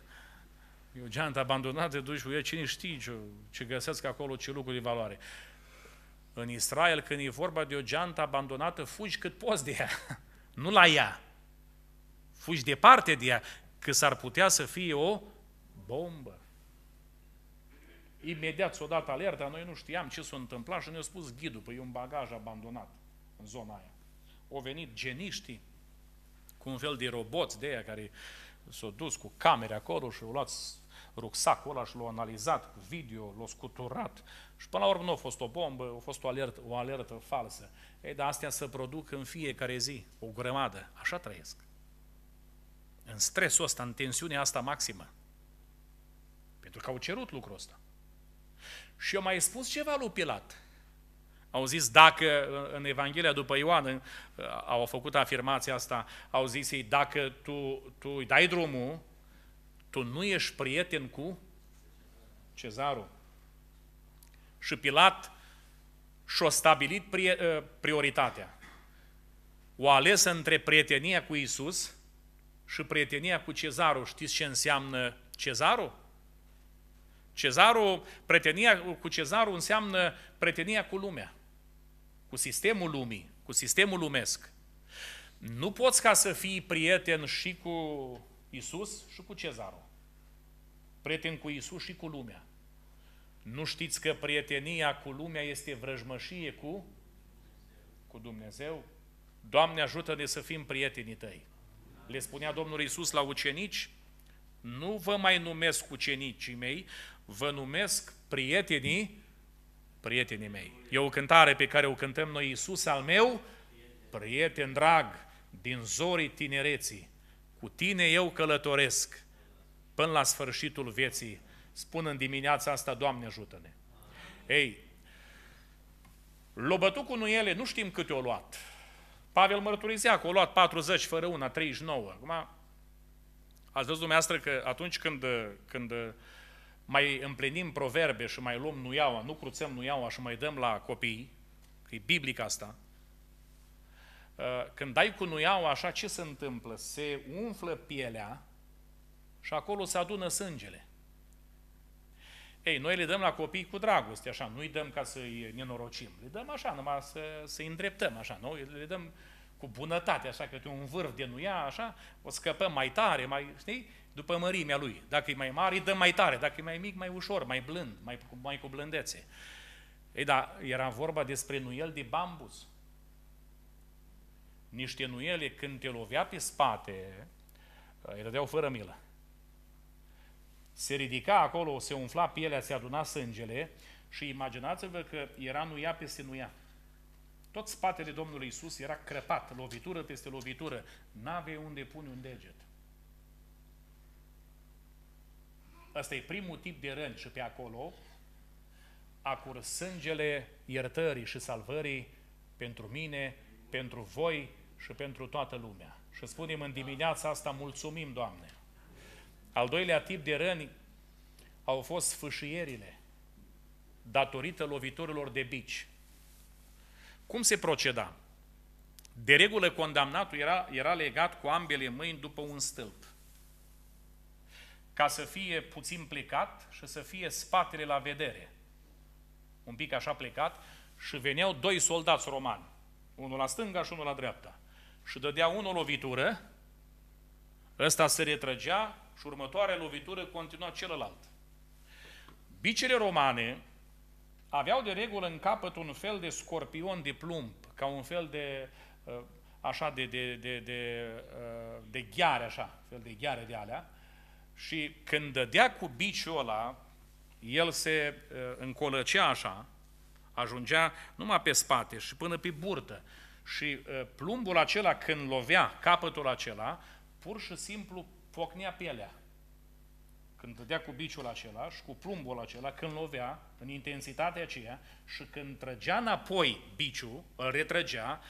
E o geantă abandonată, duci cu cine știe ce, ce găsesc acolo, ce lucruri de valoare. În Israel, când e vorba de o geantă abandonată, fugi cât poți de ea, *laughs* nu la ea. Fugi departe de ea, că s-ar putea să fie o bombă. Imediat s a dat alerta, noi nu știam ce s-a întâmplat și ne-a spus ghidul, păi e un bagaj abandonat în zona aia. Au venit geniștii cu un fel de roboți de aia care s-au dus cu camere acolo și au luat rucsacul ăla și l-au analizat cu video, l-au scuturat și până la urmă nu a fost o bombă, a fost o alertă, o alertă falsă. Ei, dar astea se produc în fiecare zi, o grămadă, așa trăiesc. În stresul ăsta, în tensiunea asta maximă. Pentru că au cerut lucrul ăsta. Și eu mai spus ceva lui Pilat. Au zis, dacă în Evanghelia după Ioan au făcut afirmația asta, au zis ei, dacă tu, tu îi dai drumul, tu nu ești prieten cu cezarul. Și Pilat și-a stabilit ă, prioritatea. O ales între prietenia cu Isus și prietenia cu cezarul. Știți ce înseamnă cezarul? Cezarul, pretenia cu cezarul înseamnă pretenia cu lumea, cu sistemul lumii, cu sistemul lumesc. Nu poți ca să fii prieten și cu Isus și cu cezarul. Prieten cu Isus și cu lumea. Nu știți că prietenia cu lumea este vrăjmășie cu, cu Dumnezeu? Doamne ajută-ne să fim prietenii tăi. Le spunea Domnul Isus la ucenici, nu vă mai numesc ucenicii mei, vă numesc prietenii, prietenii mei. E o cântare pe care o cântăm noi, Iisus al meu, prieten drag, din zorii tinereții, cu tine eu călătoresc până la sfârșitul vieții. Spun în dimineața asta, Doamne ajută-ne! Ei, lobătucul nu ele, nu știm câte o luat. Pavel mărturizea că o luat 40 fără una, 39. Acum, ați văzut dumneavoastră că atunci când, când mai împlinim proverbe și mai luăm nuiaua, nu cruțăm nuiaua și mai dăm la copii, că e biblic asta, ă, când dai cu nuiaua așa, ce se întâmplă? Se umflă pielea și acolo se adună sângele. Ei, noi le dăm la copii cu dragoste, așa, nu-i dăm ca să-i nenorocim, le dăm așa, numai să, să îndreptăm, așa, nu? Le dăm cu bunătate, așa, că un vârf de nuia, așa, o scăpăm mai tare, mai, știi? După mărimea lui. Dacă e mai mare, îi dăm mai tare. Dacă e mai mic, mai ușor, mai blând, mai, mai cu blândețe. Ei, da, era vorba despre nuiel de bambus. Niște nuiele, când te lovea pe spate, îi dădeau fără milă. Se ridica acolo, se umfla pielea, se aduna sângele și imaginați-vă că era nuia peste nuia. Tot spatele Domnului Isus era crăpat, lovitură peste lovitură. n unde pune un deget. Asta e primul tip de răni și pe acolo a curs sângele iertării și salvării pentru mine, pentru voi și pentru toată lumea. Și spunem în dimineața asta, mulțumim, Doamne! Al doilea tip de răni au fost fâșierile datorită loviturilor de bici. Cum se proceda? De regulă, condamnatul era, era legat cu ambele mâini după un stâlp. Ca să fie puțin plecat și să fie spatele la vedere. Un pic așa plecat și veneau doi soldați romani. Unul la stânga și unul la dreapta. Și dădea unul o lovitură, ăsta se retrăgea și următoarea lovitură continua celălalt. Bicele romane aveau de regulă în capăt un fel de scorpion de plumb, ca un fel de uh, așa de, de, de, de, uh, de gheare, așa, fel de gheare de alea, și când dădea cu biciul ăla, el se uh, încolăcea așa, ajungea numai pe spate și până pe burtă. Și plumbul acela, când lovea capătul acela, pur și simplu pocnea pielea când dădea cu biciul acela și cu plumbul acela, când lovea în intensitatea aceea și când trăgea înapoi biciul, îl retrăgea,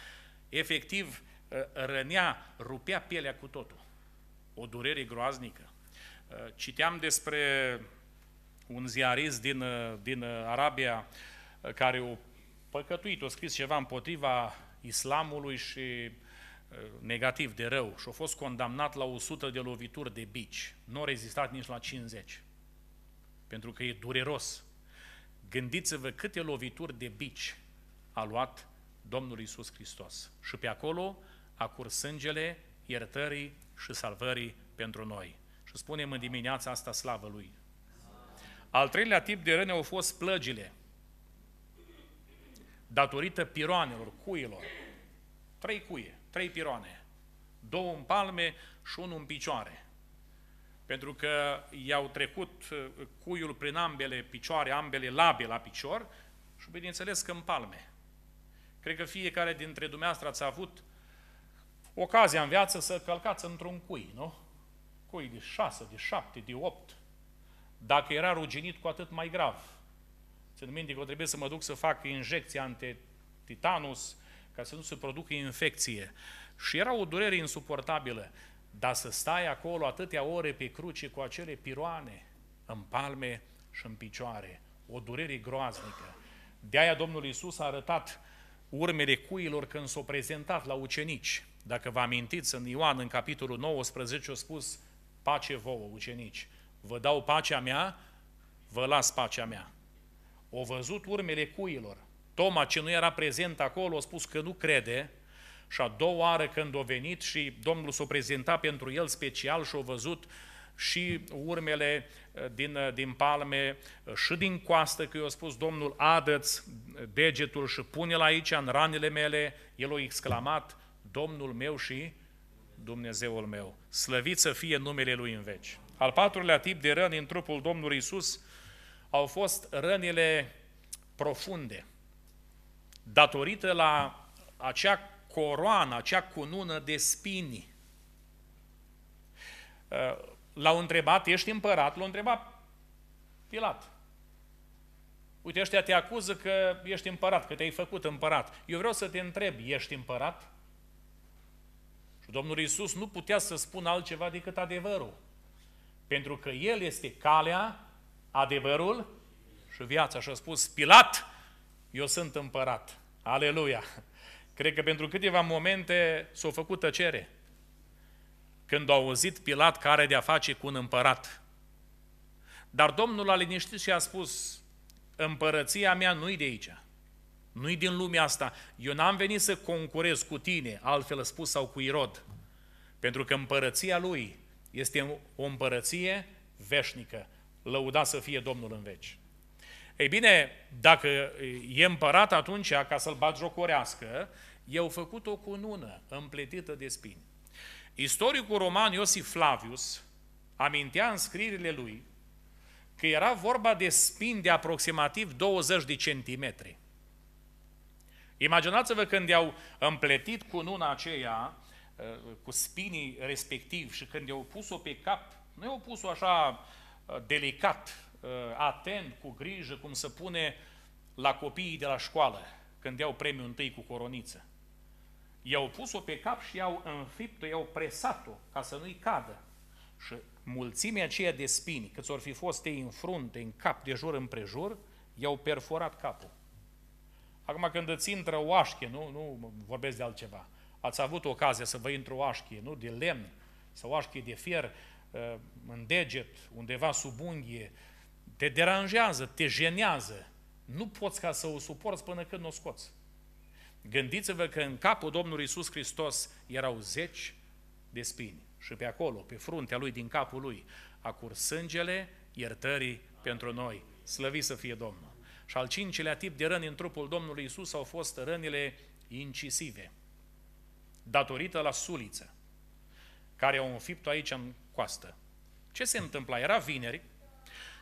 efectiv ă, rănea, rupea pielea cu totul. O durere groaznică. Ă, citeam despre un ziarist din, ă, din Arabia care o păcătuit, o scris ceva împotriva islamului și Uh, negativ, de rău, și a fost condamnat la 100 de lovituri de bici. Nu a rezistat nici la 50, pentru că e dureros. Gândiți-vă câte lovituri de bici a luat Domnul Isus Hristos. Și pe acolo a curs sângele iertării și salvării pentru noi. Și spunem în dimineața asta slavă Lui. Al treilea tip de răne au fost plăgile, datorită piroanelor, cuilor. Trei cuie trei piroane, două în palme și unul în picioare. Pentru că i-au trecut uh, cuiul prin ambele picioare, ambele labe la picior și bineînțeles că în palme. Cred că fiecare dintre dumneavoastră ați avut ocazia în viață să călcați într-un cui, nu? Cui de șase, de șapte, de opt. Dacă era ruginit, cu atât mai grav. Țin minte că trebuie să mă duc să fac injecția anti titanus ca să nu se producă infecție. Și era o durere insuportabilă, dar să stai acolo atâtea ore pe cruce cu acele piroane în palme și în picioare, o durere groaznică. De-aia Domnul Isus a arătat urmele cuilor când s-au prezentat la ucenici. Dacă vă amintiți, în Ioan, în capitolul 19, a spus, pace vouă, ucenici, vă dau pacea mea, vă las pacea mea. O văzut urmele cuilor, Toma, ce nu era prezent acolo, a spus că nu crede și a doua oară când a venit și Domnul s-a prezentat pentru el special și a văzut și urmele eh, din, eh, din palme eh, și din coastă, că i-a spus Domnul, adă-ți degetul și pune-l aici în ranele mele, el a exclamat, Domnul meu și Dumnezeul meu. Slăvit să fie numele Lui în veci. Al patrulea tip de răni în trupul Domnului Isus au fost rănile profunde datorită la acea coroană, acea cunună de spini. Uh, l-au întrebat, ești împărat? L-au întrebat Pilat. Uite, ăștia te acuză că ești împărat, că te-ai făcut împărat. Eu vreau să te întreb, ești împărat? Și Domnul Iisus nu putea să spună altceva decât adevărul. Pentru că El este calea, adevărul și viața. Și a spus, Pilat, eu sunt împărat. Aleluia! Cred că pentru câteva momente s-a făcut tăcere când au auzit Pilat care are de-a face cu un împărat. Dar Domnul a liniștit și a spus, împărăția mea nu-i de aici, nu-i din lumea asta. Eu n-am venit să concurez cu tine, altfel spus, sau cu Irod, pentru că împărăția lui este o împărăție veșnică. Lăuda să fie Domnul în veci. Ei bine, dacă e împărat atunci, ca să-l jocorească, i-au făcut o cunună împletită de spini. Istoricul roman Iosif Flavius amintea în scrierile lui că era vorba de spini de aproximativ 20 de centimetri. Imaginați-vă când i-au împletit cununa aceea uh, cu spinii respectiv și când i-au pus-o pe cap, nu i-au pus-o așa uh, delicat, Uh, atent, cu grijă, cum să pune la copiii de la școală, când iau premiul întâi cu coroniță. I-au pus-o pe cap și i-au înfipt-o, i-au presat-o, ca să nu-i cadă. Și mulțimea aceea de spini, câți ori fi fost ei în frunte, în cap, de jur împrejur, i-au perforat capul. Acum când îți intră o așche, nu, nu vorbesc de altceva, ați avut ocazia să vă intră o nu, de lemn, sau o de fier, uh, în deget, undeva sub unghie, te deranjează, te jenează. Nu poți ca să o suporți până când o scoți. Gândiți-vă că în capul Domnului Isus Hristos erau zeci de spini și pe acolo, pe fruntea lui, din capul lui, a curs sângele iertării pentru noi. Slăvi să fie Domnul! Și al cincilea tip de răni în trupul Domnului Isus au fost rănile incisive, datorită la suliță, care au înfipt aici în coastă. Ce se întâmpla? Era vineri,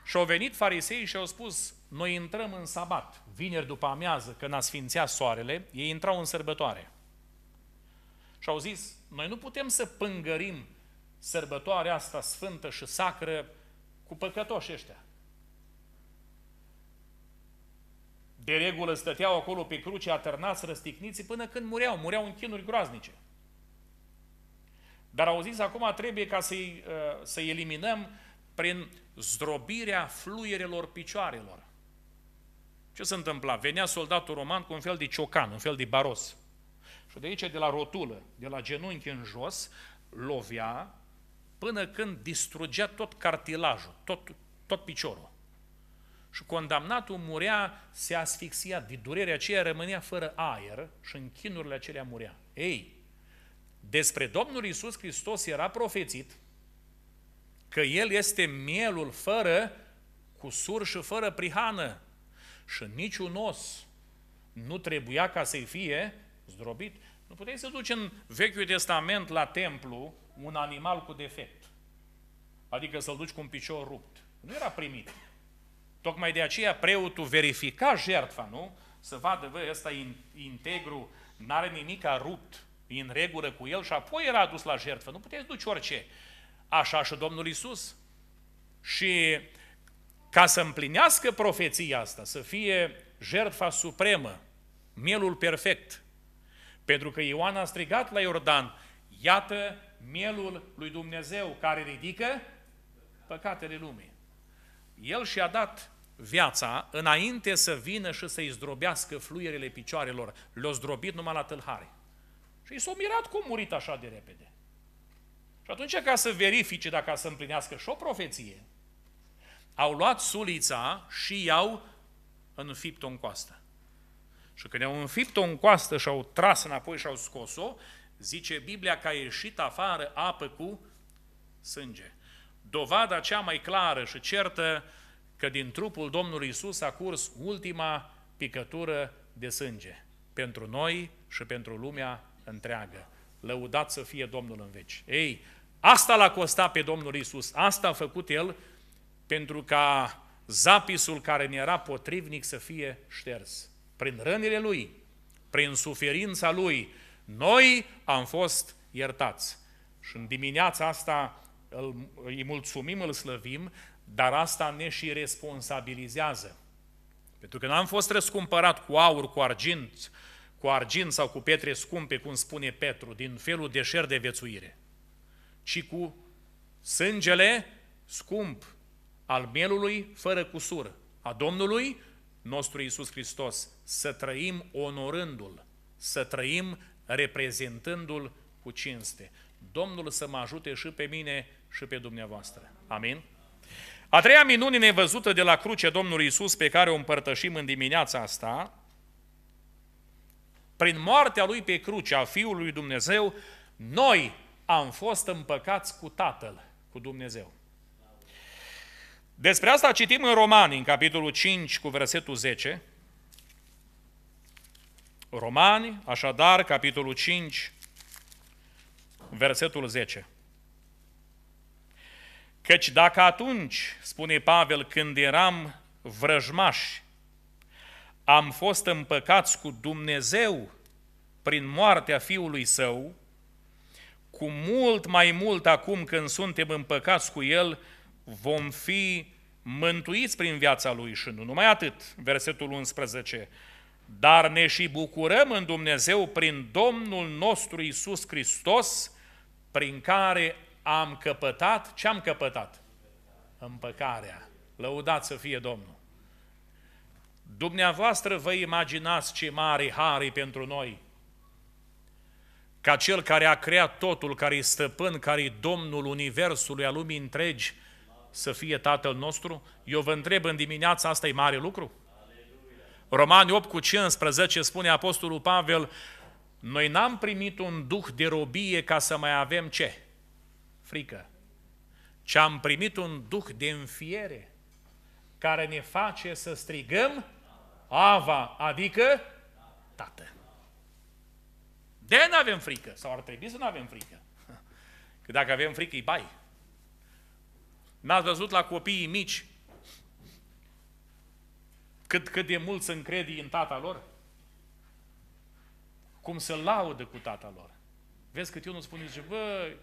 și au venit farisei și au spus, noi intrăm în sabat, vineri după amiază, când a sfințea soarele, ei intrau în sărbătoare. Și au zis, noi nu putem să pângărim sărbătoarea asta sfântă și sacră cu păcătoși ăștia. De regulă stăteau acolo pe cruce atârnați, răstigniți până când mureau, mureau în chinuri groaznice. Dar au zis, acum trebuie ca să-i uh, să eliminăm prin zdrobirea fluierelor picioarelor. Ce se întâmpla? Venea soldatul roman cu un fel de ciocan, un fel de baros. Și de aici, de la rotulă, de la genunchi în jos, lovea până când distrugea tot cartilajul, tot, tot piciorul. Și condamnatul murea, se asfixia, de durerea aceea rămânea fără aer și în chinurile acelea murea. Ei, despre Domnul Isus Hristos era profețit că el este mielul fără cusur și fără prihană și niciun os nu trebuia ca să-i fie zdrobit. Nu puteai să duci în Vechiul Testament la templu un animal cu defect. Adică să-l duci cu un picior rupt. Nu era primit. Tocmai de aceea preotul verifica jertfa, nu? Să vadă, vă, ăsta e integru, n-are nimic rupt, e în regulă cu el și apoi era adus la jertfă. Nu puteai să duci orice. Așa și Domnul Isus. Și ca să împlinească profeția asta, să fie jertfa supremă, mielul perfect. Pentru că Ioan a strigat la Iordan, iată mielul lui Dumnezeu care ridică păcatele lumii. El și-a dat viața înainte să vină și să-i zdrobească fluierele picioarelor. Le-a zdrobit numai la tâlhare. Și s-a mirat cum murit așa de repede. Și atunci, ca să verifice dacă să împlinească și o profeție, au luat sulița și i-au înfipt-o în coastă. Și când au înfipt-o în coastă și au tras înapoi și au scos-o, zice Biblia că a ieșit afară apă cu sânge. Dovada cea mai clară și certă că din trupul Domnului Isus a curs ultima picătură de sânge pentru noi și pentru lumea întreagă lăudat să fie Domnul în veci. Ei, asta l-a costat pe Domnul Isus, asta a făcut El pentru ca zapisul care ne era potrivnic să fie șters. Prin rănile Lui, prin suferința Lui, noi am fost iertați. Și în dimineața asta îl, îi mulțumim, îl slăvim, dar asta ne și responsabilizează. Pentru că n-am fost răscumpărat cu aur, cu argint, cu argint sau cu pietre scumpe, cum spune Petru, din felul deșert de vețuire, ci cu sângele scump al mielului fără cusură, a Domnului nostru Iisus Hristos, să trăim onorându-L, să trăim reprezentându-L cu cinste. Domnul să mă ajute și pe mine și pe dumneavoastră. Amin? A treia minune nevăzută de la cruce Domnului Iisus pe care o împărtășim în dimineața asta, prin moartea lui pe cruce a Fiului Dumnezeu, noi am fost împăcați cu Tatăl, cu Dumnezeu. Despre asta citim în Romani, în capitolul 5, cu versetul 10. Romani, așadar, capitolul 5, versetul 10. Căci dacă atunci, spune Pavel, când eram vrăjmași, am fost împăcați cu Dumnezeu prin moartea Fiului Său, cu mult mai mult acum când suntem împăcați cu El, vom fi mântuiți prin viața Lui și nu numai atât, versetul 11, dar ne și bucurăm în Dumnezeu prin Domnul nostru Isus Hristos, prin care am căpătat, ce am căpătat? Împăcarea. Lăudați să fie Domnul. Dumneavoastră vă imaginați ce mari hari pentru noi, ca Cel care a creat totul, care e stăpân, care e Domnul Universului, a lumii întregi, să fie Tatăl nostru? Eu vă întreb în dimineața asta e mare lucru? Romani 8 cu 15 spune Apostolul Pavel, noi n-am primit un duh de robie ca să mai avem ce? Frică. Ci am primit un duh de înfiere care ne face să strigăm Ava, adică tată. De nu avem frică, sau ar trebui să nu avem frică. Că dacă avem frică, e bai. N-ați văzut la copiii mici cât, cât de mult să încredi în tata lor? Cum se laudă cu tata lor. Vezi cât eu nu spune, zice, bă,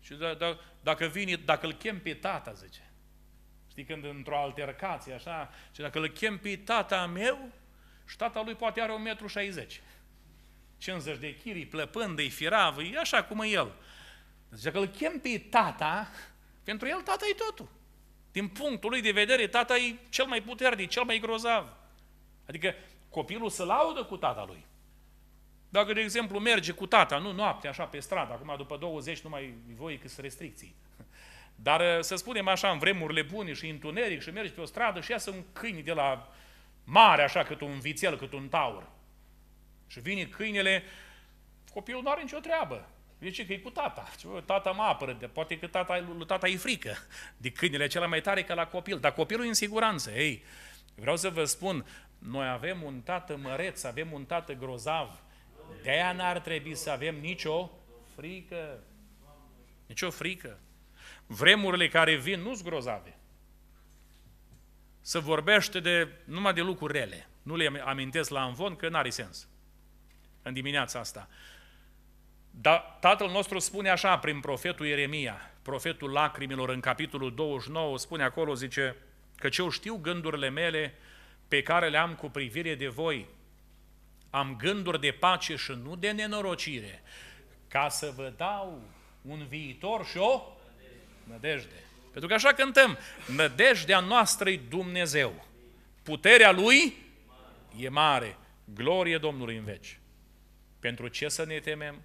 și da, da, dacă vine, dacă îl chem pe tata, zice, sticând într-o altercație, așa, și dacă îl chem pe tata meu, și tata lui poate are 1,60 m, 50 de chiri, plăpând, e firav, e așa cum e el. Deci dacă îl chem pe tata, pentru el tata e totul. Din punctul lui de vedere, tata e cel mai puternic, cel mai grozav. Adică copilul se laudă cu tata lui. Dacă, de exemplu, merge cu tata, nu noapte, așa pe stradă, acum după 20 nu mai voi câți restricții. Dar eh, să spunem așa, în vremurile bune și întuneric și mergi pe o stradă și iasă un câine de la mare, așa, cât un vițel, cât un taur. Și vine câinele, copilul nu are nicio treabă. Deci că e cu tata. Tata mă apără, de, poate că tata, lui tata e frică de câinele acela mai tare ca la copil. Dar copilul e în siguranță. Ei, vreau să vă spun, noi avem un tată măreț, avem un tată grozav. De aia n-ar trebui să avem nicio frică. Nicio frică vremurile care vin nu sunt grozave. Să vorbește de, numai de lucruri rele. Nu le amintesc la învon că n-are sens. În dimineața asta. Dar tatăl nostru spune așa prin profetul Ieremia, profetul lacrimilor în capitolul 29, spune acolo, zice, că eu știu gândurile mele pe care le am cu privire de voi. Am gânduri de pace și nu de nenorocire, ca să vă dau un viitor și o Nădejde. Pentru că așa cântăm, nădejdea noastră e Dumnezeu. Puterea Lui e mare. Glorie Domnului în veci. Pentru ce să ne temem?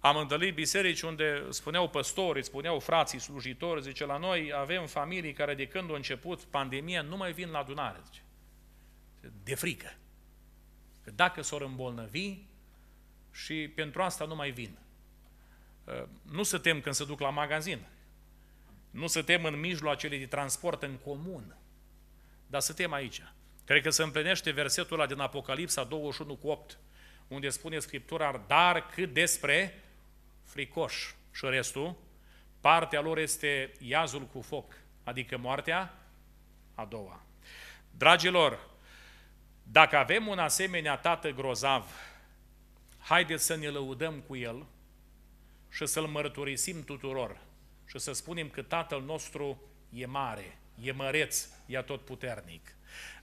Am întâlnit biserici unde spuneau păstori, spuneau frații slujitori, zice, la noi avem familii care de când a început pandemia nu mai vin la adunare, zice. De frică. Că dacă s-or îmbolnăvi și pentru asta nu mai vin. Ă, nu se tem când se duc la magazin, nu se tem în mijloacele de transport în comun, dar se tem aici. Cred că se împlinește versetul ăla din Apocalipsa 21 cu 8, unde spune Scriptura, dar cât despre fricoș și restul, partea lor este iazul cu foc, adică moartea a doua. Dragilor, dacă avem un asemenea tată grozav, haideți să ne lăudăm cu el, și să-L mărturisim tuturor și să spunem că Tatăl nostru e mare, e măreț, e tot puternic.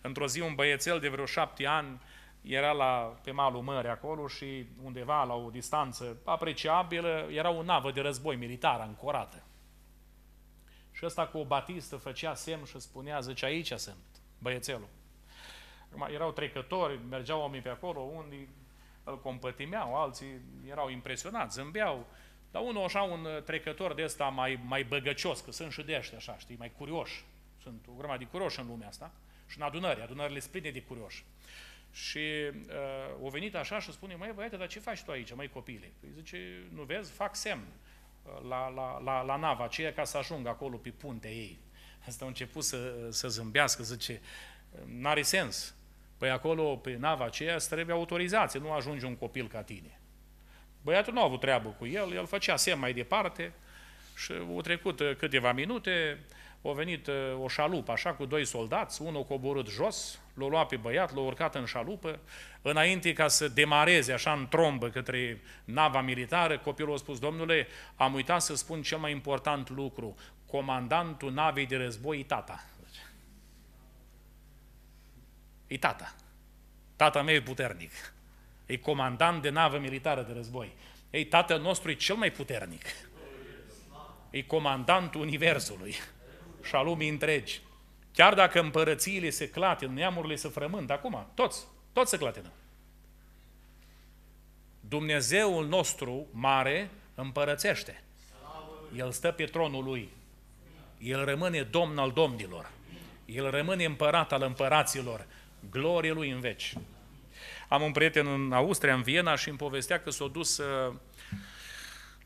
Într-o zi un băiețel de vreo șapte ani era la, pe malul mării acolo și undeva la o distanță apreciabilă era o navă de război militar ancorată. Și ăsta cu o batistă făcea semn și spunea, zice, aici sunt, băiețelul. Acum, erau trecători, mergeau oameni pe acolo, unii îl compătimeau, alții erau impresionați, zâmbeau, dar unul așa, un uh, trecător de ăsta mai, mai băgăcios, că sunt și de ăștia așa, știi, mai curioși. Sunt o grămadă de curioși în lumea asta. Și în adunări, adunările spline de curioși. Și uh, o venit așa și spune, măi băiate, dar ce faci tu aici, măi copile? Păi zice, nu vezi, fac semn uh, la, la, la, la nava aceea ca să ajung acolo pe puntea ei. *laughs* Asta a început să, să zâmbească, zice, n-are sens. Păi acolo, pe nava aceea, îți trebuie autorizație, nu ajunge un copil ca tine. Băiatul nu a avut treabă cu el, el făcea semn mai departe și au trecut uh, câteva minute, a venit uh, o șalupă, așa, cu doi soldați, unul coborât jos, l-a luat pe băiat, l-a urcat în șalupă, înainte ca să demareze așa în trombă către nava militară, copilul a spus, domnule, am uitat să spun cel mai important lucru, comandantul navei de război e tata. E tata. Tata meu e puternic e comandant de navă militară de război. Ei, tatăl nostru e cel mai puternic. E comandantul Universului și a lumii întregi. Chiar dacă împărățiile se clatină, neamurile se frământ, acum, toți, toți se clatină. Da. Dumnezeul nostru mare împărățește. El stă pe tronul lui. El rămâne domn al domnilor. El rămâne împărat al împăraților. Glorie lui în veci. Am un prieten în Austria, în Viena, și îmi povestea că s-a dus uh,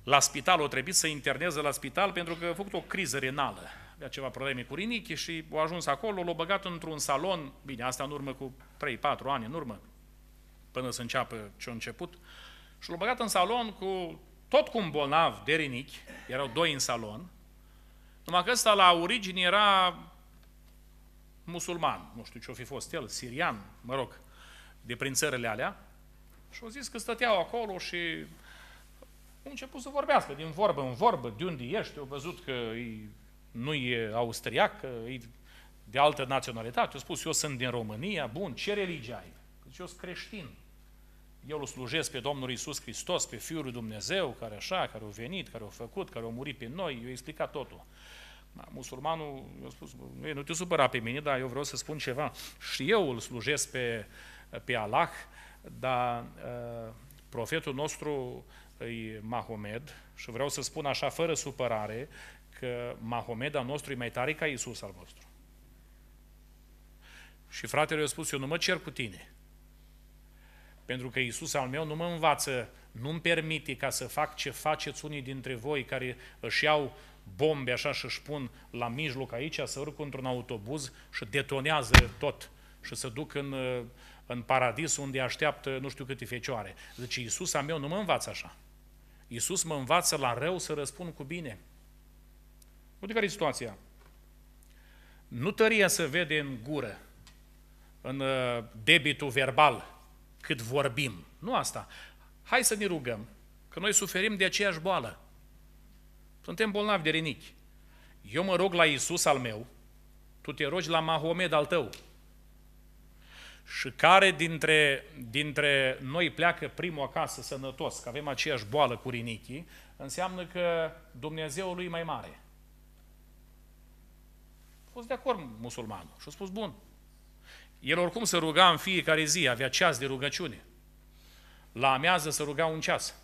la spital, o trebuie să interneze la spital pentru că a făcut o criză renală. Avea ceva probleme cu rinichi și a ajuns acolo, l-a băgat într-un salon, bine, asta în urmă cu 3-4 ani în urmă, până să înceapă ce a început, și l-a băgat în salon cu tot cu un bolnav de rinichi, erau doi în salon, numai că ăsta la origine era musulman, nu știu ce-o fi fost el, sirian, mă rog de prin țările alea și au zis că stăteau acolo și au început să vorbească din vorbă în vorbă, de unde ești, au văzut că nu e austriac, că e de altă naționalitate, au spus, eu sunt din România, bun, ce religie ai? Că eu sunt creștin. Eu îl slujesc pe Domnul Isus Hristos, pe Fiul lui Dumnezeu, care așa, care a venit, care a făcut, care a murit pe noi, eu explicat totul. Da, musulmanul eu spus, nu te supăra pe mine, dar eu vreau să spun ceva. Și eu îl slujesc pe uh, pe Allah, dar ă, profetul nostru e Mahomed și vreau să spun așa fără supărare că Mahomed al nostru e mai tare ca Isus al vostru. Și fratele a spus, eu nu mă cer cu tine. Pentru că Isus al meu nu mă învață, nu-mi permite ca să fac ce faceți unii dintre voi care își iau bombe așa și își pun la mijloc aici, să urc într-un autobuz și detonează tot și să duc în ă, în paradis unde așteaptă nu știu câte fecioare. Zice, Iisus a meu nu mă învață așa. Iisus mă învață la rău să răspund cu bine. Uite care e situația. Nu tăria să vede în gură, în uh, debitul verbal, cât vorbim. Nu asta. Hai să ne rugăm, că noi suferim de aceeași boală. Suntem bolnavi de rinichi. Eu mă rog la Iisus al meu, tu te rogi la Mahomed al tău și care dintre, dintre noi pleacă primul acasă sănătos, că avem aceeași boală cu rinichii, înseamnă că Dumnezeul lui mai mare. A fost de acord musulmanul și a spus, bun, el oricum se ruga în fiecare zi, avea ceas de rugăciune. La amiază se ruga un ceas.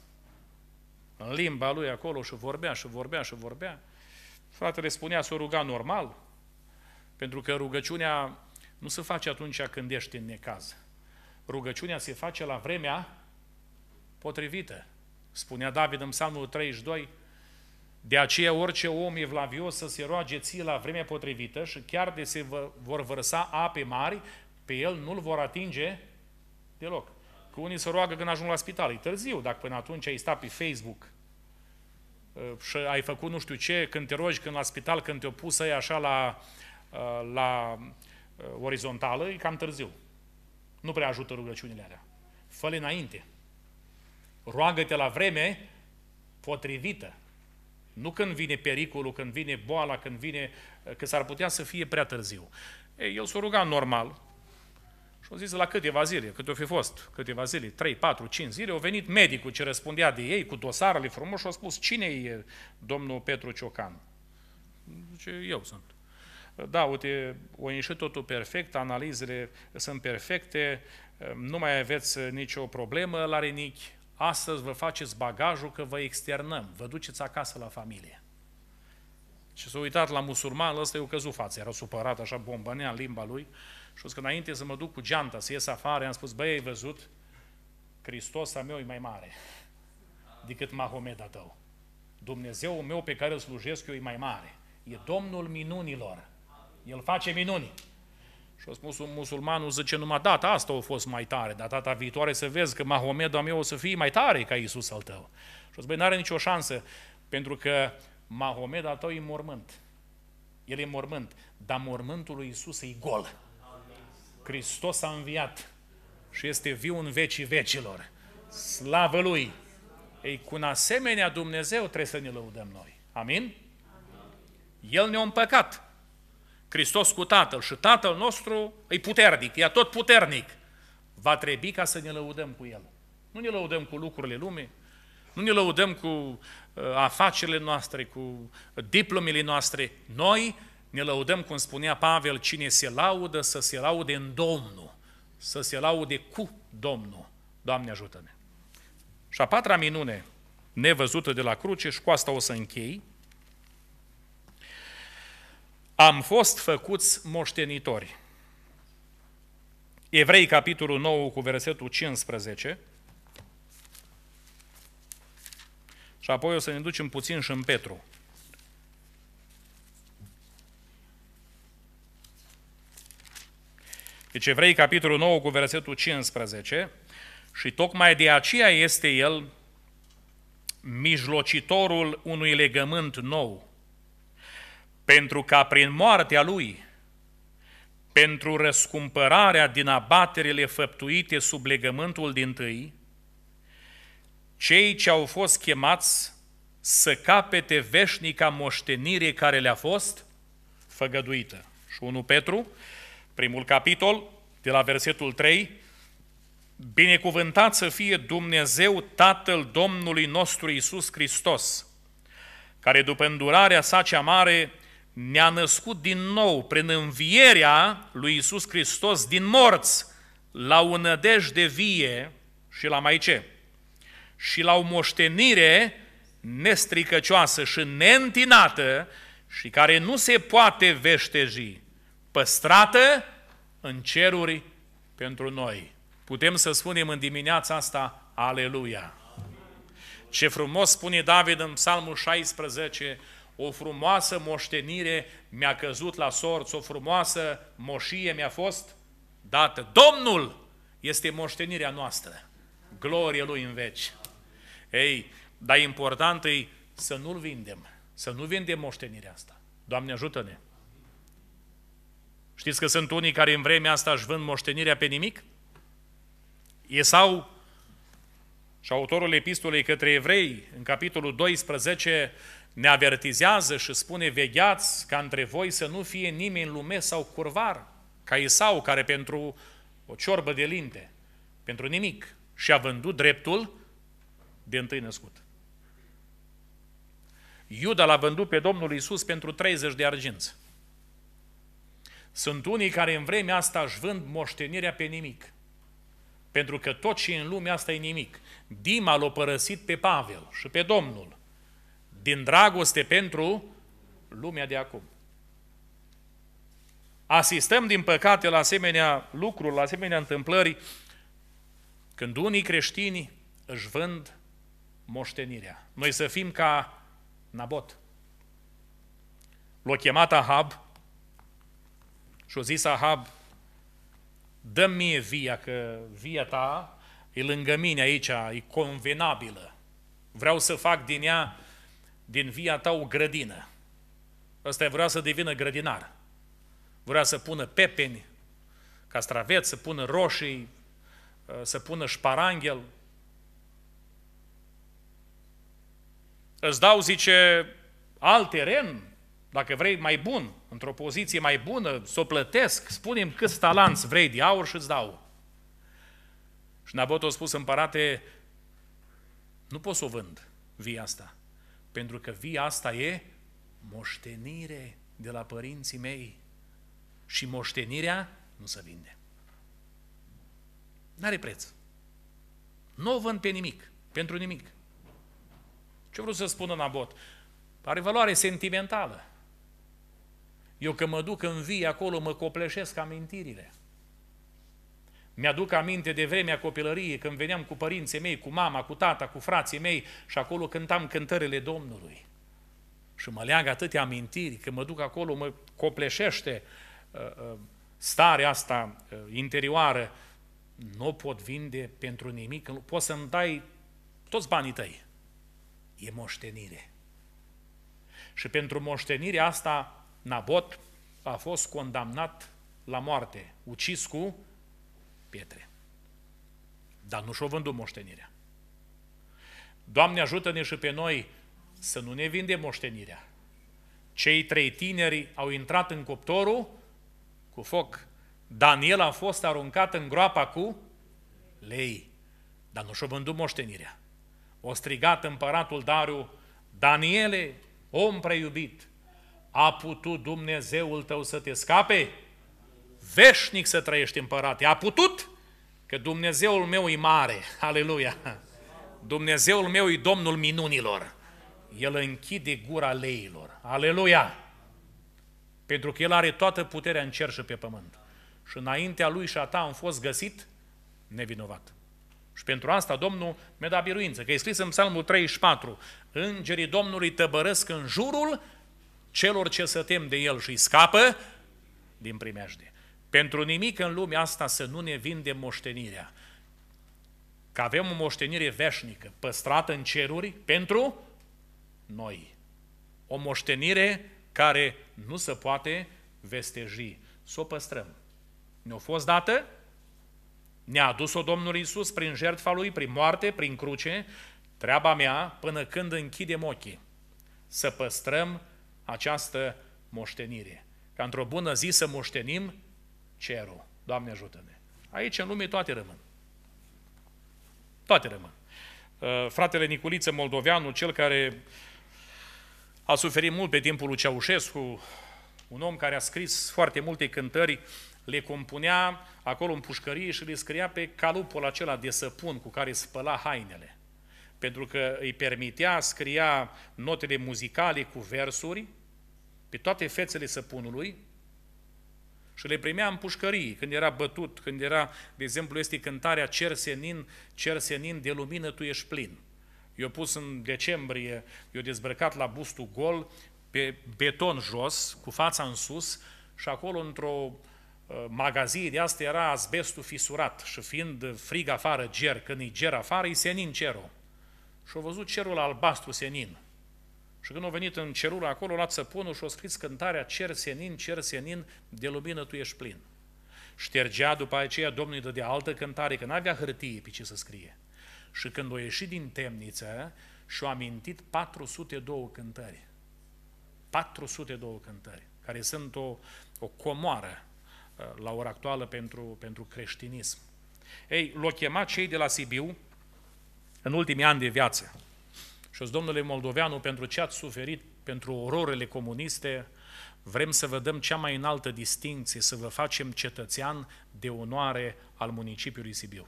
În limba lui acolo și vorbea și vorbea și vorbea. Fratele spunea să o ruga normal, pentru că rugăciunea nu se face atunci când ești în necaz. Rugăciunea se face la vremea potrivită. Spunea David în psalmul 32, de aceea orice om evlavios să se roage ție la vremea potrivită și chiar de se vor vărsa ape mari, pe el nu-l vor atinge deloc. Că unii se roagă când ajung la spital, e târziu, dacă până atunci ai stat pe Facebook uh, și ai făcut nu știu ce, când te rogi, când la spital, când te-o pus aia așa la, uh, la Uh, orizontală, e cam târziu. Nu prea ajută rugăciunile alea. fă înainte. Roagă-te la vreme potrivită. Nu când vine pericolul, când vine boala, când vine... Uh, că s-ar putea să fie prea târziu. Ei, el s-a rugat normal și au zis la câteva zile, câte o fi fost, câteva zile, 3, 4, 5 zile, au venit medicul ce răspundea de ei cu dosarele frumos și a spus, cine e uh, domnul Petru Ciocan? Zice, eu sunt da, uite, o ieșit totul perfect, analizele sunt perfecte, ehm, nu mai aveți nicio problemă la rinichi, astăzi vă faceți bagajul că vă externăm, vă duceți acasă la familie. Și s-a uitat la musulman, ăsta i-a căzut față, era supărat, așa bombănea în limba lui. Și că înainte să mă duc cu geanta, să ies afară, am spus, băi, ai văzut? Hristos meu e mai mare decât Mahomeda tău. Dumnezeul meu pe care îl slujesc eu e mai mare. E Domnul minunilor. El face minuni. Și a spus musulmanul, zice, numai data asta a fost mai tare, dar data viitoare să vezi că Mahomedul meu o să fie mai tare ca Isus al tău. Și a spus, nu are nicio șansă, pentru că Mahomed al tău e mormânt. El e mormânt, dar mormântul lui Isus e gol. Hristos a înviat și este viu în vecii vecilor. Slavă Lui! Ei, cu un asemenea Dumnezeu trebuie să ne lăudăm noi. Amin? Amin. El ne-a împăcat Hristos cu Tatăl și Tatăl nostru e puternic, e tot puternic. Va trebui ca să ne lăudăm cu El. Nu ne lăudăm cu lucrurile lumii, nu ne lăudăm cu uh, afacerile noastre, cu diplomele noastre. Noi ne lăudăm, cum spunea Pavel, cine se laudă, să se laude în Domnul, să se laude cu Domnul. Doamne ajută-ne! Și a patra minune nevăzută de la cruce, și cu asta o să închei, am fost făcuți moștenitori. Evrei, capitolul 9, cu versetul 15. Și apoi o să ne ducem puțin și în Petru. Deci Evrei, capitolul 9, cu versetul 15. Și tocmai de aceea este el mijlocitorul unui legământ nou – pentru ca prin moartea lui, pentru răscumpărarea din abaterile făptuite sub legământul din tâi, cei ce au fost chemați să capete veșnica moștenire care le-a fost făgăduită. Și 1 Petru, primul capitol, de la versetul 3, Binecuvântat să fie Dumnezeu Tatăl Domnului nostru Isus Hristos, care după îndurarea sa cea mare ne-a născut din nou prin învierea lui Isus Hristos din morți, la o nădejde vie și la mai ce? Și la o moștenire nestricăcioasă și neîntinată și care nu se poate veșteji, păstrată în ceruri pentru noi. Putem să spunem în dimineața asta, Aleluia! Ce frumos spune David în Psalmul 16, o frumoasă moștenire mi-a căzut la sorți, o frumoasă moșie mi-a fost dată. Domnul este moștenirea noastră, glorie Lui în veci. Ei, dar important e să nu-L vindem, să nu vindem moștenirea asta. Doamne ajută-ne! Știți că sunt unii care în vremea asta își vând moștenirea pe nimic? E sau și autorul epistolei către evrei, în capitolul 12, ne avertizează și spune, vegheați ca între voi să nu fie nimeni lume sau curvar, ca Isau, care pentru o ciorbă de linte, pentru nimic, și-a vândut dreptul de întâi născut. Iuda l-a vândut pe Domnul Isus pentru 30 de arginți. Sunt unii care în vremea asta își vând moștenirea pe nimic. Pentru că tot ce e în lumea asta e nimic. Dima l-a părăsit pe Pavel și pe Domnul – din dragoste pentru lumea de acum. Asistăm, din păcate, la asemenea lucruri, la asemenea întâmplări, când unii creștini își vând moștenirea. Noi să fim ca Nabot. L-a chemat Ahab și a zis Ahab, dă mie via, că via ta e lângă mine aici, e convenabilă. Vreau să fac din ea din via ta o grădină. Ăsta vrea să devină grădinar. Vrea să pună pepeni, castraveți, să pună roșii, ă, să pună șparanghel. Îți dau, zice, alt teren, dacă vrei, mai bun, într-o poziție mai bună, să o plătesc, spunem câți talanți vrei de aur și îți dau. Și Nabot a spus, împărate, nu pot să o vând via asta. Pentru că via asta e moștenire de la părinții mei. Și moștenirea nu se vinde. N-are preț. Nu o vând pe nimic, pentru nimic. Ce vreau să spună abot? Are valoare sentimentală. Eu că mă duc în vie acolo, mă copleșesc amintirile. Mi-aduc aminte de vremea copilăriei, când veneam cu părinții mei, cu mama, cu tata, cu frații mei și acolo cântam cântările Domnului. Și mă leagă atâtea amintiri, când mă duc acolo, mă copleșește uh, uh, starea asta uh, interioară. Nu pot vinde pentru nimic, nu poți să-mi dai toți banii tăi. E moștenire. Și pentru moștenirea asta, Nabot a fost condamnat la moarte, ucis cu pietre. Dar nu și-o vândut moștenirea. Doamne, ajută-ne și pe noi să nu ne vindem moștenirea. Cei trei tineri au intrat în cuptorul cu foc. Daniel a fost aruncat în groapa cu lei, dar nu și-o vândut moștenirea. O strigat împăratul Dariu, Daniele, om preiubit, a putut Dumnezeul tău să te scape? veșnic să trăiești împărate. A putut? Că Dumnezeul meu e mare, aleluia! Dumnezeul meu e Domnul minunilor. El închide gura leilor, aleluia! Pentru că El are toată puterea în cer și pe pământ. Și înaintea Lui și a ta am fost găsit nevinovat. Și pentru asta Domnul mi-a dat biruință, că e scris în Psalmul 34, Îngerii Domnului tăbărăsc în jurul celor ce se tem de El și scapă din primejde. Pentru nimic în lumea asta să nu ne vindem moștenirea. Că avem o moștenire veșnică, păstrată în ceruri pentru noi. O moștenire care nu se poate vesteji. Să o păstrăm. Ne-a fost dată, ne-a adus-o Domnul Isus prin jertfa Lui, prin moarte, prin cruce, treaba mea până când închidem ochii. Să păstrăm această moștenire. Ca într-o bună zi să moștenim cerul. Doamne ajută-ne! Aici în lume toate rămân. Toate rămân. Uh, fratele Niculiță Moldoveanu, cel care a suferit mult pe timpul lui Ceaușescu, un om care a scris foarte multe cântări, le compunea acolo în pușcărie și le scria pe calupul acela de săpun cu care spăla hainele. Pentru că îi permitea, scria notele muzicale cu versuri pe toate fețele săpunului și le primea în pușcării, când era bătut, când era, de exemplu, este cântarea Cer senin, cer senin, de lumină tu ești plin. Eu pus în decembrie, eu dezbrăcat la bustul gol, pe beton jos, cu fața în sus și acolo într-o uh, magazie de asta era asbestul fisurat și fiind frig afară ger, când e ger afară, e senin cerul. Și au văzut cerul albastru senin. Și când au venit în cerul acolo, la țăpunul și au scris cântarea Cer senin, cer senin, de lumină tu ești plin. Ștergea după aceea Domnul îi dădea altă cântare, că n-avea hârtie pe ce să scrie. Și când o ieșit din temniță și-o amintit 402 cântări. 402 cântări, care sunt o, o comoară uh, la ora actuală pentru, pentru creștinism. Ei, l au chemat cei de la Sibiu în ultimii ani de viață. Și domnule Moldoveanu, pentru ce ați suferit pentru ororele comuniste, vrem să vă dăm cea mai înaltă distinție, să vă facem cetățean de onoare al municipiului Sibiu.